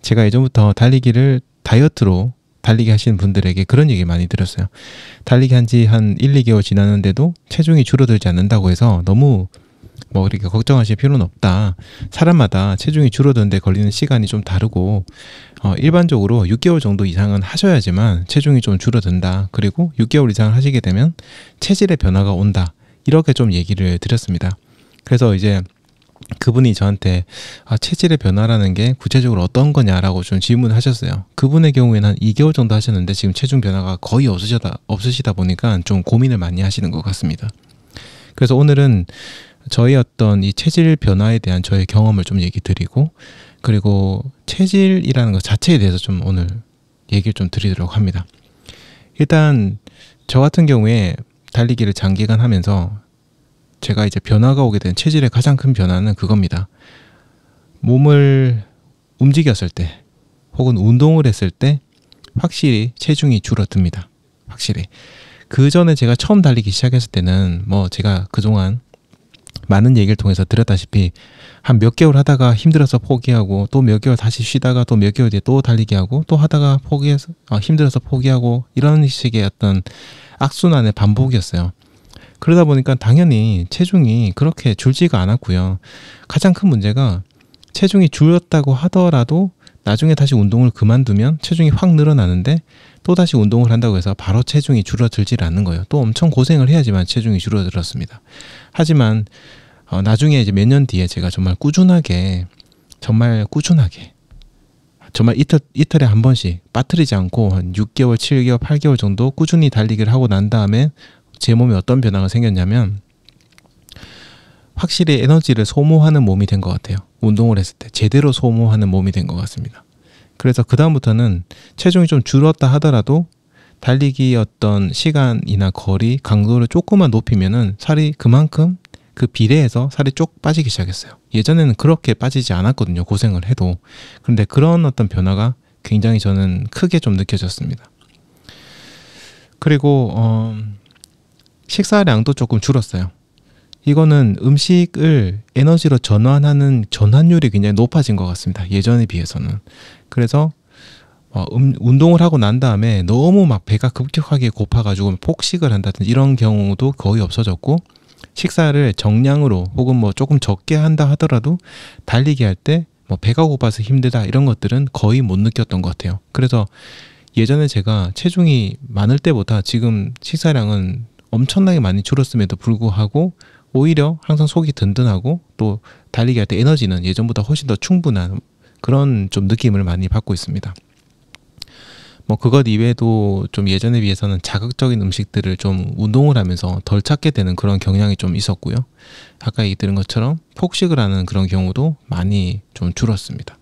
제가 예전부터 달리기를 다이어트로 달리기 하시는 분들에게 그런 얘기 많이 들었어요. 달리기 한 지한 한 1, 2개월 지났는데도 체중이 줄어들지 않는다고 해서 너무 뭐 그렇게 걱정하실 필요는 없다. 사람마다 체중이 줄어드는데 걸리는 시간이 좀 다르고 어, 일반적으로 6개월 정도 이상은 하셔야지만 체중이 좀 줄어든다. 그리고 6개월 이상 하시게 되면 체질의 변화가 온다. 이렇게 좀 얘기를 드렸습니다. 그래서 이제 그분이 저한테 아, 체질의 변화라는 게 구체적으로 어떤 거냐라고 좀 질문을 하셨어요. 그분의 경우에는 한 2개월 정도 하셨는데 지금 체중 변화가 거의 없으시다, 없으시다 보니까 좀 고민을 많이 하시는 것 같습니다. 그래서 오늘은 저희 어떤 이 체질 변화에 대한 저의 경험을 좀 얘기 드리고 그리고 체질이라는 것 자체에 대해서 좀 오늘 얘기를 좀 드리도록 합니다. 일단 저 같은 경우에 달리기를 장기간 하면서 제가 이제 변화가 오게 된 체질의 가장 큰 변화는 그겁니다. 몸을 움직였을 때 혹은 운동을 했을 때 확실히 체중이 줄어듭니다. 확실히. 그 전에 제가 처음 달리기 시작했을 때는 뭐 제가 그동안 많은 얘기를 통해서 들었다시피 한 몇 개월 하다가 힘들어서 포기하고 또 몇 개월 다시 쉬다가 또 몇 개월 뒤에 또 달리기 하고 또 하다가 포기해서 아, 힘들어서 포기하고 이런 식의 어떤 악순환의 반복이었어요. 그러다 보니까 당연히 체중이 그렇게 줄지가 않았고요. 가장 큰 문제가 체중이 줄었다고 하더라도 나중에 다시 운동을 그만두면 체중이 확 늘어나는데 또다시 운동을 한다고 해서 바로 체중이 줄어들질 않는 거예요. 또 엄청 고생을 해야지만 체중이 줄어들었습니다. 하지만 어, 나중에 이제 몇 년 뒤에 제가 정말 꾸준하게 정말 꾸준하게 정말 이틀 이틀에 한 번씩 빠뜨리지 않고 한 6개월, 7개월, 8개월 정도 꾸준히 달리기를 하고 난 다음에 제 몸에 어떤 변화가 생겼냐면 확실히 에너지를 소모하는 몸이 된 것 같아요. 운동을 했을 때 제대로 소모하는 몸이 된 것 같습니다. 그래서 그다음부터는 체중이 좀 줄었다 하더라도 달리기 어떤 시간이나 거리, 강도를 조금만 높이면은 살이 그만큼 그 비례해서 살이 쪽 빠지기 시작했어요. 예전에는 그렇게 빠지지 않았거든요. 고생을 해도. 그런데 그런 어떤 변화가 굉장히 저는 크게 좀 느껴졌습니다. 그리고 어 식사량도 조금 줄었어요. 이거는 음식을 에너지로 전환하는 전환율이 굉장히 높아진 것 같습니다. 예전에 비해서는. 그래서 어, 음, 운동을 하고 난 다음에 너무 막 배가 급격하게 고파가지고 폭식을 한다든지 이런 경우도 거의 없어졌고 식사를 정량으로 혹은 뭐 조금 적게 한다 하더라도 달리기 할때뭐 배가 고파서 힘들다 이런 것들은 거의 못 느꼈던 것 같아요. 그래서 예전에 제가 체중이 많을 때보다 지금 식사량은 엄청나게 많이 줄었음에도 불구하고 오히려 항상 속이 든든하고 또 달리기 할 때 에너지는 예전보다 훨씬 더 충분한 그런 좀 느낌을 많이 받고 있습니다. 뭐 그것 이외에도 좀 예전에 비해서는 자극적인 음식들을 좀 운동을 하면서 덜 찾게 되는 그런 경향이 좀 있었고요. 아까 얘기 들은 것처럼 폭식을 하는 그런 경우도 많이 좀 줄었습니다.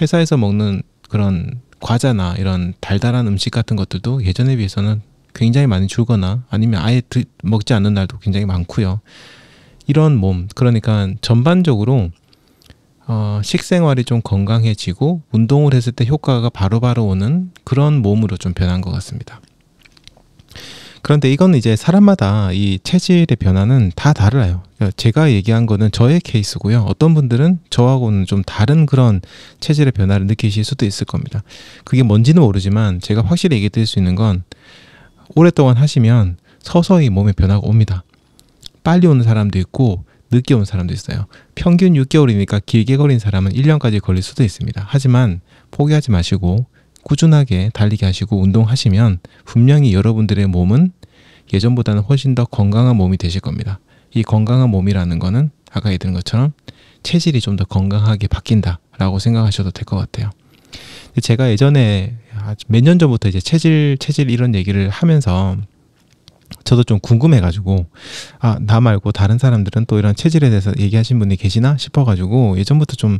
회사에서 먹는 그런 과자나 이런 달달한 음식 같은 것들도 예전에 비해서는 굉장히 많이 줄거나 아니면 아예 드, 먹지 않는 날도 굉장히 많고요. 이런 몸, 그러니까 전반적으로 어, 식생활이 좀 건강해지고 운동을 했을 때 효과가 바로바로 바로 오는 그런 몸으로 좀 변한 것 같습니다. 그런데 이건 이제 사람마다 이 체질의 변화는 다 달라요. 그러니까 제가 얘기한 거는 저의 케이스고요. 어떤 분들은 저하고는 좀 다른 그런 체질의 변화를 느끼실 수도 있을 겁니다. 그게 뭔지는 모르지만 제가 확실히 얘기 드릴 수 있는 건 오랫동안 하시면 서서히 몸에 변화가 옵니다. 빨리 오는 사람도 있고 늦게 온 사람도 있어요. 평균 6개월이니까 길게 걸린 사람은 1년까지 걸릴 수도 있습니다. 하지만 포기하지 마시고 꾸준하게 달리기 하시고 운동하시면 분명히 여러분들의 몸은 예전보다는 훨씬 더 건강한 몸이 되실 겁니다. 이 건강한 몸이라는 거는 아까 얘기드린 것처럼 체질이 좀 더 건강하게 바뀐다라고 생각하셔도 될 것 같아요. 제가 예전에 몇년 전부터 이제 체질 체질 이런 얘기를 하면서 저도 좀 궁금해가지고 아나 말고 다른 사람들은 또 이런 체질에 대해서 얘기하신 분이 계시나 싶어가지고 예전부터 좀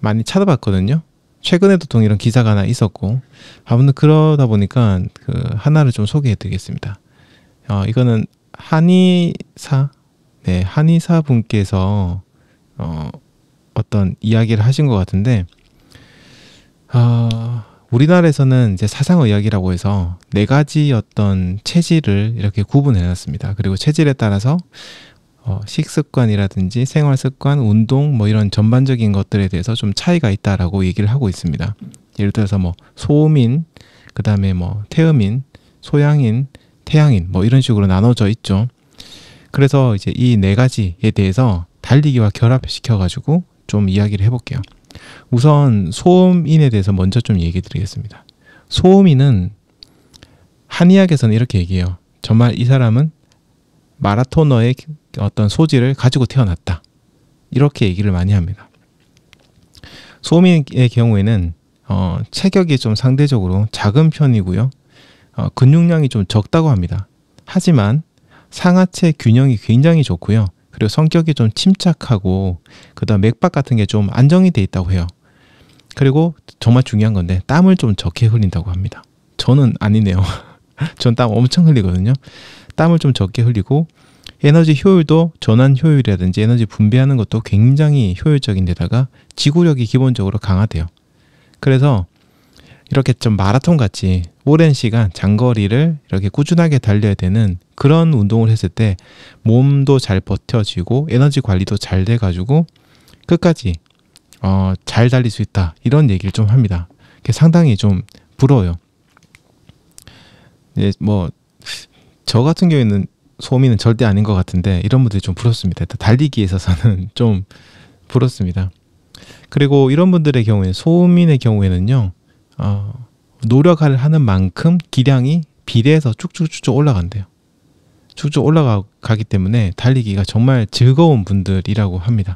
많이 찾아봤거든요. 최근에도 또 이런 기사가 하나 있었고 아무튼 그러다 보니까 그 하나를 좀 소개해드리겠습니다. 어, 이거는 한의사 네 한의사 분께서 어, 어떤 이야기를 하신 것 같은데 아 어, 우리나라에서는 이제 사상의학이라고 해서 네 가지 어떤 체질을 이렇게 구분해 놨습니다. 그리고 체질에 따라서 어, 식습관이라든지 생활 습관, 운동 뭐 이런 전반적인 것들에 대해서 좀 차이가 있다라고 얘기를 하고 있습니다. 예를 들어서 뭐 소음인, 그다음에 뭐 태음인, 소양인, 태양인 뭐 이런 식으로 나눠져 있죠. 그래서 이제 이 네 가지에 대해서 달리기와 결합시켜 가지고 좀 이야기를 해 볼게요. 우선 소음인에 대해서 먼저 좀 얘기 드리겠습니다. 소음인은 한의학에서는 이렇게 얘기해요. 정말 이 사람은 마라토너의 어떤 소질을 가지고 태어났다. 이렇게 얘기를 많이 합니다. 소음인의 경우에는 어, 체격이 좀 상대적으로 작은 편이고요. 어, 근육량이 좀 적다고 합니다. 하지만 상하체 균형이 굉장히 좋고요. 그리고 성격이 좀 침착하고 그다음 맥박 같은 게 좀 안정이 돼 있다고 해요. 그리고 정말 중요한 건데 땀을 좀 적게 흘린다고 합니다. 저는 아니네요. 전 땀 엄청 흘리거든요. 땀을 좀 적게 흘리고 에너지 효율도 전환 효율이라든지 에너지 분배하는 것도 굉장히 효율적인 데다가 지구력이 기본적으로 강화돼요. 그래서 이렇게 좀 마라톤 같이 오랜 시간 장거리를 이렇게 꾸준하게 달려야 되는 그런 운동을 했을 때 몸도 잘 버텨지고 에너지 관리도 잘 돼가지고 끝까지 어, 잘 달릴 수 있다 이런 얘기를 좀 합니다. 상당히 좀 부러워요. 예, 뭐저 같은 경우에는 소미는 절대 아닌 것 같은데 이런 분들이 좀 부럽습니다. 달리기 있어서는 좀 부럽습니다. 그리고 이런 분들의 경우에 소민의 경우에는요 어, 노력을 하는 만큼 기량이 비례해서 쭉쭉쭉쭉 올라간대요. 쭉쭉 올라가기 때문에 달리기가 정말 즐거운 분들이라고 합니다.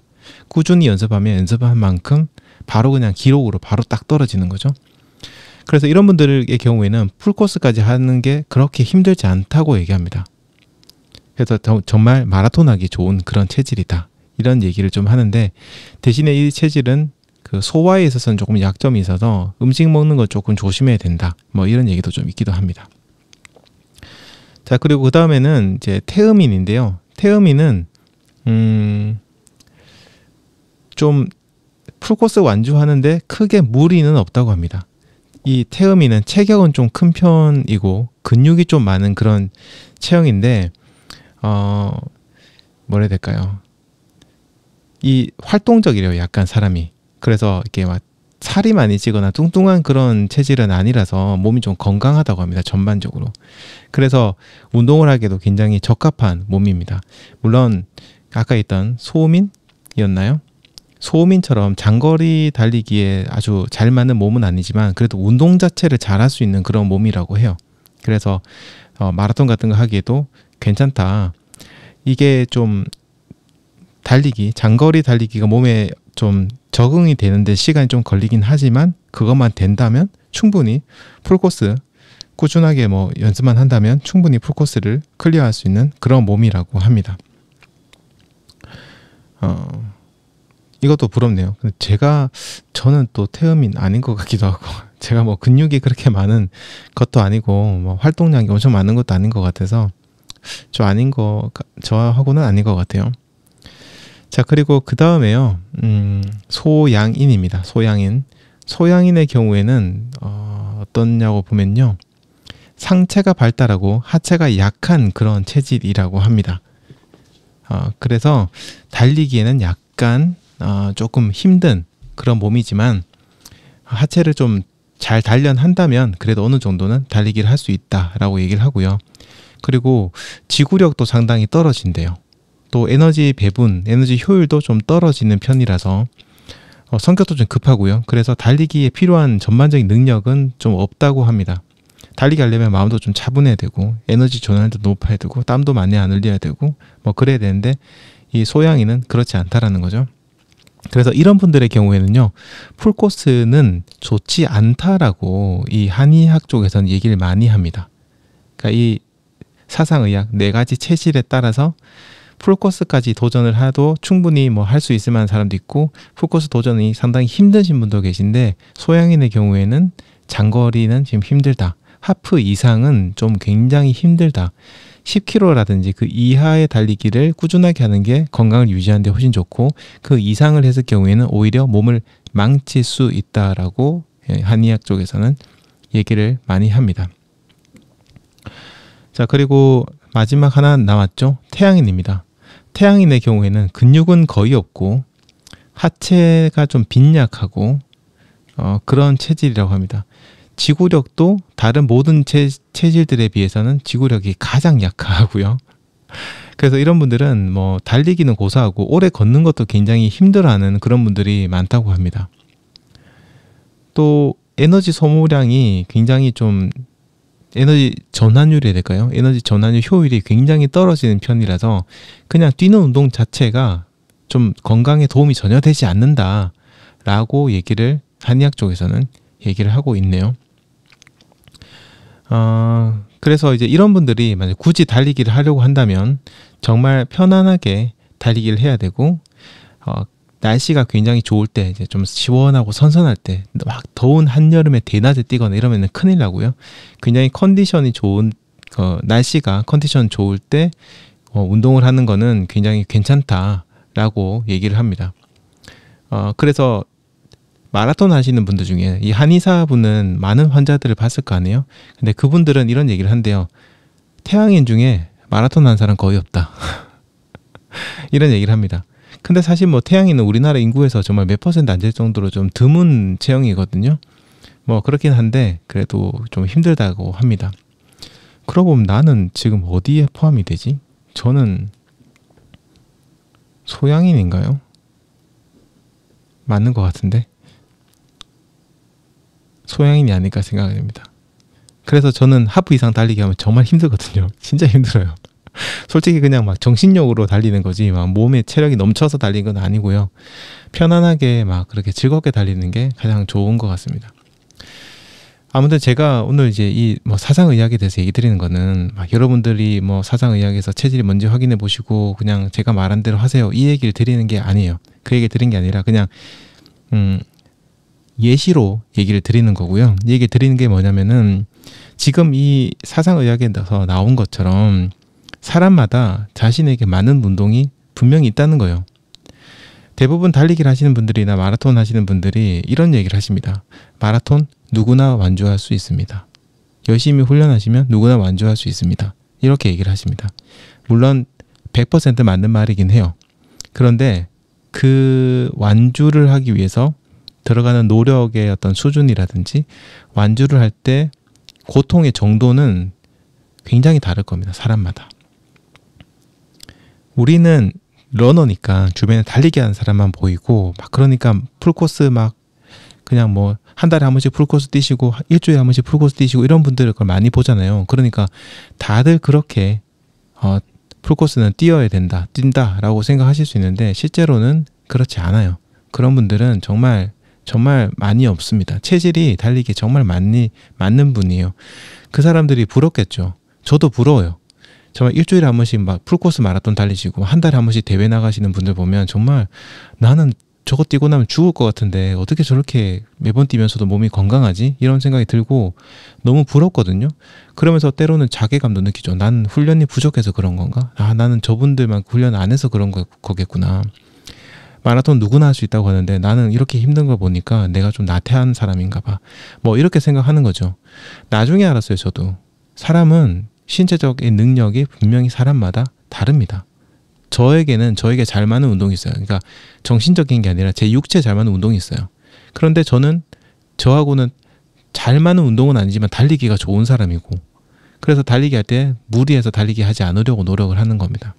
꾸준히 연습하면 연습한 만큼 바로 그냥 기록으로 바로 딱 떨어지는 거죠. 그래서 이런 분들의 경우에는 풀코스까지 하는 게 그렇게 힘들지 않다고 얘기합니다. 그래서 정말 마라톤 하기 좋은 그런 체질이다. 이런 얘기를 좀 하는데 대신에 이 체질은 그 소화에 있어서는 조금 약점이 있어서 음식 먹는 것 조금 조심해야 된다. 뭐 이런 얘기도 좀 있기도 합니다. 자 그리고 그 다음에는 이제 태음인인데요. 태음인은 음, 좀 풀코스 완주하는데 크게 무리는 없다고 합니다. 이 태음인은 체격은 좀 큰 편이고 근육이 좀 많은 그런 체형인데 어 뭐라 해야 될까요? 이 활동적이래요. 약간 사람이 그래서 이렇게 막 살이 많이 찌거나 뚱뚱한 그런 체질은 아니라서 몸이 좀 건강하다고 합니다. 전반적으로. 그래서 운동을 하기도 에 굉장히 적합한 몸입니다. 물론 아까 있던 소음인이었나요? 소음인처럼 장거리 달리기에 아주 잘 맞는 몸은 아니지만 그래도 운동 자체를 잘 할 수 있는 그런 몸이라고 해요. 그래서 어, 마라톤 같은 거 하기에도 괜찮다. 이게 좀 달리기, 장거리 달리기가 몸에 좀 적응이 되는데 시간이 좀 걸리긴 하지만 그것만 된다면 충분히 풀코스 꾸준하게 뭐 연습만 한다면 충분히 풀코스를 클리어할 수 있는 그런 몸이라고 합니다. 어, 이것도 부럽네요. 근데 제가 저는 또 태음인 아닌 것 같기도 하고 제가 뭐 근육이 그렇게 많은 것도 아니고 뭐 활동량이 엄청 많은 것도 아닌 것 같아서 저 아닌 거 저하고는 아닌 것 같아요. 자, 그리고 그 다음에요. 음, 소양인입니다. 소양인. 소양인의 경우에는 어, 어떻냐고 보면요. 상체가 발달하고 하체가 약한 그런 체질이라고 합니다. 어, 그래서 달리기에는 약간 어, 조금 힘든 그런 몸이지만 하체를 좀 잘 단련한다면 그래도 어느 정도는 달리기를 할 수 있다라고 얘기를 하고요. 그리고 지구력도 상당히 떨어진대요. 또 에너지 배분, 에너지 효율도 좀 떨어지는 편이라서 어, 성격도 좀 급하고요. 그래서 달리기에 필요한 전반적인 능력은 좀 없다고 합니다. 달리기 하려면 마음도 좀 차분해야 되고 에너지 전환도 높아야 되고 땀도 많이 안 흘려야 되고 뭐 그래야 되는데 이 소양이는 그렇지 않다라는 거죠. 그래서 이런 분들의 경우에는요, 풀코스는 좋지 않다라고 이 한의학 쪽에서는 얘기를 많이 합니다. 그러니까 이 사상의학 네 가지 체질에 따라서 풀코스까지 도전을 해도 충분히 뭐 할 수 있을 만한 사람도 있고 풀코스 도전이 상당히 힘드신 분도 계신데 소양인의 경우에는 장거리는 지금 힘들다. 하프 이상은 좀 굉장히 힘들다. 10km라든지 그 이하의 달리기를 꾸준하게 하는 게 건강을 유지하는 데 훨씬 좋고 그 이상을 했을 경우에는 오히려 몸을 망칠 수 있다라고 예, 한의학 쪽에서는 얘기를 많이 합니다. 자, 그리고 마지막 하나 남았죠. 태양인입니다. 태양인의 경우에는 근육은 거의 없고 하체가 좀 빈약하고 어, 그런 체질이라고 합니다. 지구력도 다른 모든 체, 체질들에 비해서는 지구력이 가장 약하고요. 그래서 이런 분들은 뭐 달리기는 고사하고 오래 걷는 것도 굉장히 힘들어하는 그런 분들이 많다고 합니다. 또 에너지 소모량이 굉장히 좀 에너지 전환율이 될까요? 에너지 전환율 효율이 굉장히 떨어지는 편이라서 그냥 뛰는 운동 자체가 좀 건강에 도움이 전혀 되지 않는다라고 얘기를 한의학 쪽에서는 얘기를 하고 있네요. 어, 그래서 이제 이런 분들이 만약 굳이 달리기를 하려고 한다면 정말 편안하게 달리기를 해야 되고 어, 날씨가 굉장히 좋을 때 이제 좀 시원하고 선선할 때 막 더운 한여름에 대낮에 뛰거나 이러면 큰일 나고요. 굉장히 컨디션이 좋은 어, 날씨가 컨디션 좋을 때 어, 운동을 하는 거는 굉장히 괜찮다라고 얘기를 합니다. 어, 그래서 마라톤 하시는 분들 중에 이 한의사분은 많은 환자들을 봤을 거 아니에요. 근데 그분들은 이런 얘기를 한대요. 태양인 중에 마라톤 한 사람 거의 없다. 이런 얘기를 합니다. 근데 사실 뭐 태양이는 우리나라 인구에서 정말 몇 퍼센트 안 될 정도로 좀 드문 체형이거든요. 뭐 그렇긴 한데 그래도 좀 힘들다고 합니다. 그러고 보면 나는 지금 어디에 포함이 되지? 저는 소양인인가요? 맞는 것 같은데 소양인이 아닐까 생각이 됩니다. 그래서 저는 하프 이상 달리기 하면 정말 힘들거든요. 진짜 힘들어요. 솔직히 그냥 막 정신력으로 달리는 거지 막 몸에 체력이 넘쳐서 달린 건 아니고요. 편안하게 막 그렇게 즐겁게 달리는 게 가장 좋은 것 같습니다. 아무튼 제가 오늘 이제 이 뭐 사상의학에 대해서 얘기 드리는 거는 막 여러분들이 뭐 사상의학에서 체질이 뭔지 확인해 보시고 그냥 제가 말한 대로 하세요 이 얘기를 드리는 게 아니에요 그 얘기 드린 게 아니라 그냥 음 예시로 얘기를 드리는 거고요 얘기 드리는 게 뭐냐면은 지금 이 사상의학에서 나 나온 것처럼 사람마다 자신에게 맞는 운동이 분명히 있다는 거예요. 대부분 달리기를 하시는 분들이나 마라톤 하시는 분들이 이런 얘기를 하십니다. 마라톤 누구나 완주할 수 있습니다. 열심히 훈련하시면 누구나 완주할 수 있습니다. 이렇게 얘기를 하십니다. 물론 100% 맞는 말이긴 해요. 그런데 그 완주를 하기 위해서 들어가는 노력의 어떤 수준이라든지 완주를 할 때 고통의 정도는 굉장히 다를 겁니다. 사람마다. 우리는 러너니까 주변에 달리기 하는 사람만 보이고 막 그러니까 풀코스 막 그냥 뭐 한 달에 한 번씩 풀코스 뛰시고 일주일에 한 번씩 풀코스 뛰시고 이런 분들을 그걸 많이 보잖아요. 그러니까 다들 그렇게 어 풀코스는 뛰어야 된다, 뛴다라고 생각하실 수 있는데 실제로는 그렇지 않아요. 그런 분들은 정말 정말 많이 없습니다. 체질이 달리기 정말 많이 맞는 분이에요. 그 사람들이 부럽겠죠. 저도 부러워요. 정말 일주일에 한 번씩 막 풀코스 마라톤 달리시고 한 달에 한 번씩 대회 나가시는 분들 보면 정말 나는 저거 뛰고 나면 죽을 것 같은데 어떻게 저렇게 매번 뛰면서도 몸이 건강하지? 이런 생각이 들고 너무 부럽거든요. 그러면서 때로는 자괴감도 느끼죠. 난 훈련이 부족해서 그런 건가? 아, 나는 저분들만 훈련 안 해서 그런 거, 거겠구나. 마라톤 누구나 할 수 있다고 하는데 나는 이렇게 힘든 걸 보니까 내가 좀 나태한 사람인가 봐. 뭐 이렇게 생각하는 거죠. 나중에 알았어요, 저도. 사람은 신체적인 능력이 분명히 사람마다 다릅니다. 저에게는 저에게 잘 맞는 운동이 있어요. 그러니까 정신적인 게 아니라 제 육체에 잘 맞는 운동이 있어요. 그런데 저는 저하고는 잘 맞는 운동은 아니지만 달리기가 좋은 사람이고 그래서 달리기 할 때 무리해서 달리기 하지 않으려고 노력을 하는 겁니다.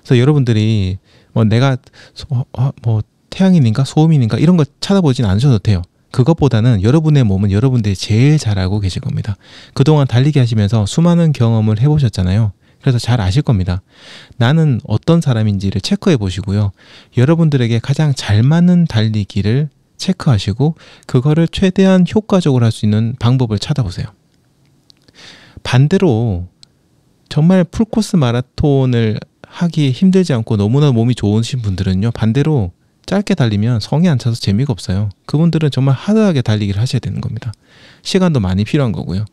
그래서 여러분들이 뭐 내가 소, 어, 어 뭐 태양인인가 소음인인가 이런 거 찾아보진 않으셔도 돼요. 그것보다는 여러분의 몸은 여러분들이 제일 잘 알고 계실 겁니다. 그동안 달리기 하시면서 수많은 경험을 해보셨잖아요. 그래서 잘 아실 겁니다. 나는 어떤 사람인지를 체크해 보시고요. 여러분들에게 가장 잘 맞는 달리기를 체크하시고 그거를 최대한 효과적으로 할 수 있는 방법을 찾아보세요. 반대로 정말 풀코스 마라톤을 하기 힘들지 않고 너무나 몸이 좋으신 분들은요. 반대로 짧게 달리면 성에 안 차서 재미가 없어요. 그분들은 정말 하드하게 달리기를 하셔야 되는 겁니다. 시간도 많이 필요한 거고요.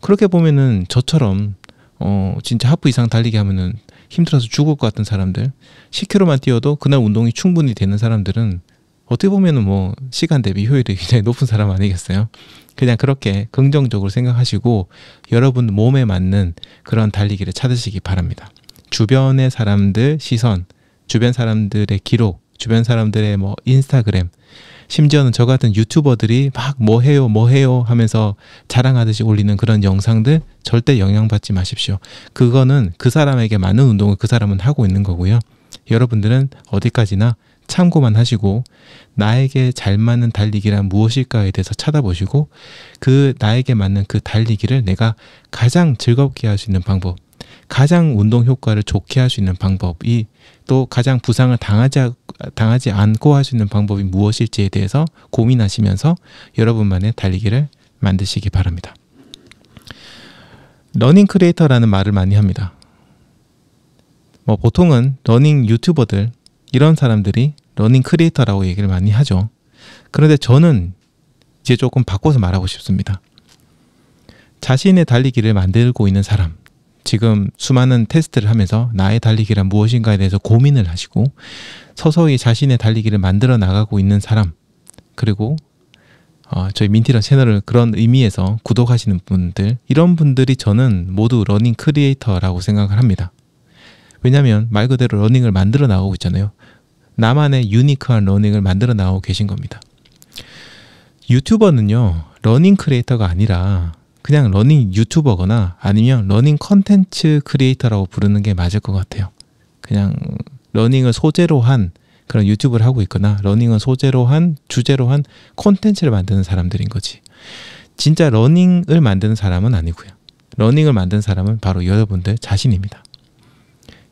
그렇게 보면은 저처럼 어 진짜 하프 이상 달리기 하면은 힘들어서 죽을 것 같은 사람들 10km만 뛰어도 그날 운동이 충분히 되는 사람들은 어떻게 보면은 뭐 시간 대비 효율이 굉장히 높은 사람 아니겠어요? 그냥 그렇게 긍정적으로 생각하시고 여러분 몸에 맞는 그런 달리기를 찾으시기 바랍니다. 주변의 사람들 시선, 주변 사람들의 기록 주변 사람들의 뭐 인스타그램, 심지어는 저 같은 유튜버들이 막 뭐 해요, 뭐 해요 하면서 자랑하듯이 올리는 그런 영상들 절대 영향받지 마십시오. 그거는 그 사람에게 맞는 운동을 그 사람은 하고 있는 거고요. 여러분들은 어디까지나 참고만 하시고 나에게 잘 맞는 달리기란 무엇일까에 대해서 찾아보시고 그 나에게 맞는 그 달리기를 내가 가장 즐겁게 할 수 있는 방법, 가장 운동 효과를 좋게 할 수 있는 방법이 또 가장 부상을 당하지, 당하지 않고 할 수 있는 방법이 무엇일지에 대해서 고민하시면서 여러분만의 달리기를 만드시기 바랍니다. 러닝 크리에이터라는 말을 많이 합니다. 뭐 보통은 러닝 유튜버들 이런 사람들이 러닝 크리에이터라고 얘기를 많이 하죠. 그런데 저는 이제 조금 바꿔서 말하고 싶습니다. 자신의 달리기를 만들고 있는 사람, 지금 수많은 테스트를 하면서 나의 달리기란 무엇인가에 대해서 고민을 하시고 서서히 자신의 달리기를 만들어 나가고 있는 사람 그리고 어, 저희 민티런 채널을 그런 의미에서 구독하시는 분들 이런 분들이 저는 모두 러닝 크리에이터라고 생각을 합니다. 왜냐하면 말 그대로 러닝을 만들어 나가고 있잖아요. 나만의 유니크한 러닝을 만들어 나오고 계신 겁니다. 유튜버는요 러닝 크리에이터가 아니라 그냥 러닝 유튜버거나 아니면 러닝 컨텐츠 크리에이터라고 부르는 게 맞을 것 같아요. 그냥 러닝을 소재로 한 그런 유튜브를 하고 있거나 러닝을 소재로 한 주제로 한 콘텐츠를 만드는 사람들인 거지. 진짜 러닝을 만드는 사람은 아니고요. 러닝을 만든 사람은 바로 여러분들 자신입니다.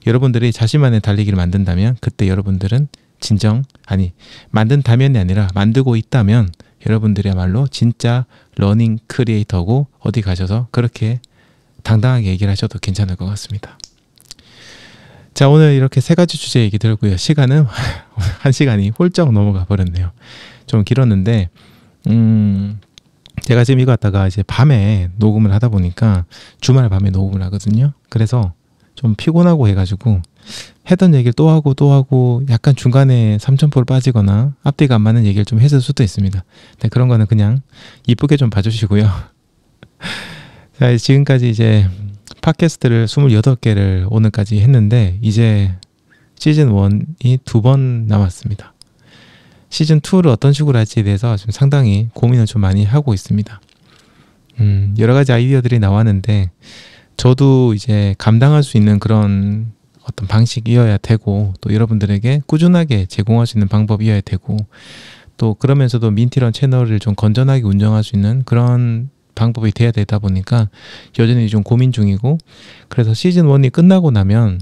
여러분들이 자신만의 달리기를 만든다면 그때 여러분들은 진정 아니 만든다면이 아니라 만들고 있다면 여러분들이야말로 진짜 러닝 크리에이터고 어디 가셔서 그렇게 당당하게 얘기를 하셔도 괜찮을 것 같습니다. 자, 오늘 이렇게 세 가지 주제 얘기 들었고요. 시간은 한 시간이 홀쩍 넘어가 버렸네요. 좀 길었는데, 음, 제가 지금 이거 갖다가 이제 밤에 녹음을 하다 보니까 주말 밤에 녹음을 하거든요. 그래서 좀 피곤하고 해가지고 했던 얘기를 또 하고 또 하고 약간 중간에 삼천포를 빠지거나 앞뒤가 안 맞는 얘기를 좀 했을 수도 있습니다. 네, 그런 거는 그냥 이쁘게 좀 봐주시고요. 자, 지금까지 이제 팟캐스트를 28개를 오늘까지 했는데 이제 시즌 1이 두 번 남았습니다. 시즌 2를 어떤 식으로 할지에 대해서 지금 상당히 고민을 좀 많이 하고 있습니다. 음, 여러 가지 아이디어들이 나왔는데 저도 이제 감당할 수 있는 그런 어떤 방식이어야 되고 또 여러분들에게 꾸준하게 제공할 수 있는 방법이어야 되고 또 그러면서도 민티런 채널을 좀 건전하게 운영할 수 있는 그런 방법이 돼야 되다 보니까 여전히 좀 고민 중이고 그래서 시즌 원이 끝나고 나면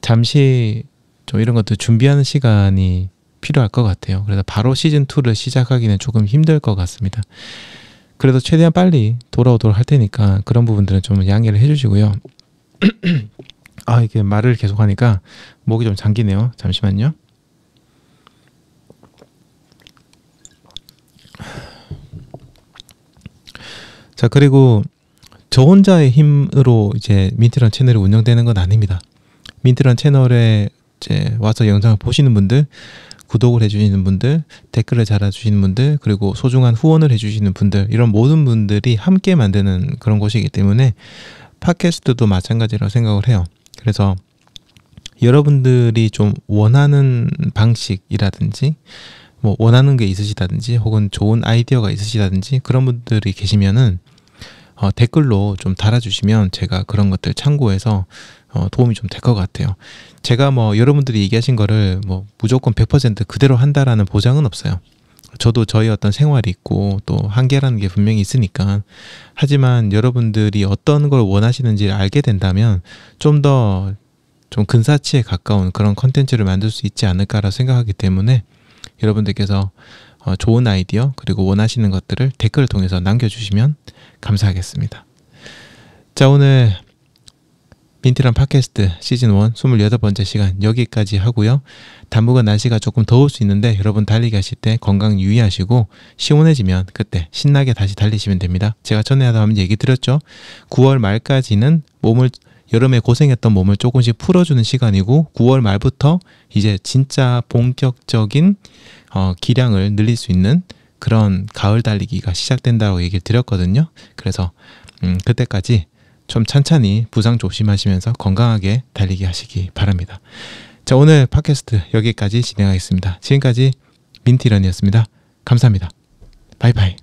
잠시 좀 이런 것도 준비하는 시간이 필요할 것 같아요. 그래서 바로 시즌 투를 시작하기는 조금 힘들 것 같습니다. 그래도 최대한 빨리 돌아오도록 할 테니까 그런 부분들은 좀 양해를 해주시고요. 아 이게 말을 계속하니까 목이 좀 잠기네요. 잠시만요. 자 그리고 저 혼자의 힘으로 이제 민트란 채널이 운영되는 건 아닙니다. 민트란 채널에 이제 와서 영상을 보시는 분들, 구독을 해주시는 분들, 댓글을 달아주시는 분들, 그리고 소중한 후원을 해주시는 분들 이런 모든 분들이 함께 만드는 그런 곳이기 때문에 팟캐스트도 마찬가지라고 생각을 해요. 그래서 여러분들이 좀 원하는 방식이라든지 뭐 원하는 게 있으시다든지 혹은 좋은 아이디어가 있으시다든지 그런 분들이 계시면은 어, 댓글로 좀 달아주시면 제가 그런 것들 참고해서 어, 도움이 좀 될 것 같아요. 제가 뭐 여러분들이 얘기하신 거를 뭐 무조건 100% 그대로 한다라는 보장은 없어요. 저도 저희 어떤 생활이 있고 또 한계라는 게 분명히 있으니까 하지만 여러분들이 어떤 걸 원하시는지를 알게 된다면 좀 더 좀 근사치에 가까운 그런 컨텐츠를 만들 수 있지 않을까라 생각하기 때문에 여러분들께서 어, 좋은 아이디어 그리고 원하시는 것들을 댓글을 통해서 남겨주시면 감사하겠습니다. 자 오늘 민티란 팟캐스트 시즌 1 28번째 시간 여기까지 하고요. 당분가 날씨가 조금 더울 수 있는데 여러분 달리기 하실 때 건강 유의하시고 시원해지면 그때 신나게 다시 달리시면 됩니다. 제가 전에 하다 보면 얘기 드렸죠. 9월 말까지는 몸을 여름에 고생했던 몸을 조금씩 풀어주는 시간이고 9월 말부터 이제 진짜 본격적인 어, 기량을 늘릴 수 있는 그런 가을 달리기가 시작된다고 얘기를 드렸거든요. 그래서 음, 그때까지 좀 찬찬히 부상 조심하시면서 건강하게 달리기 하시기 바랍니다. 자, 오늘 팟캐스트 여기까지 진행하겠습니다. 지금까지 민티런이었습니다. 감사합니다. 바이바이.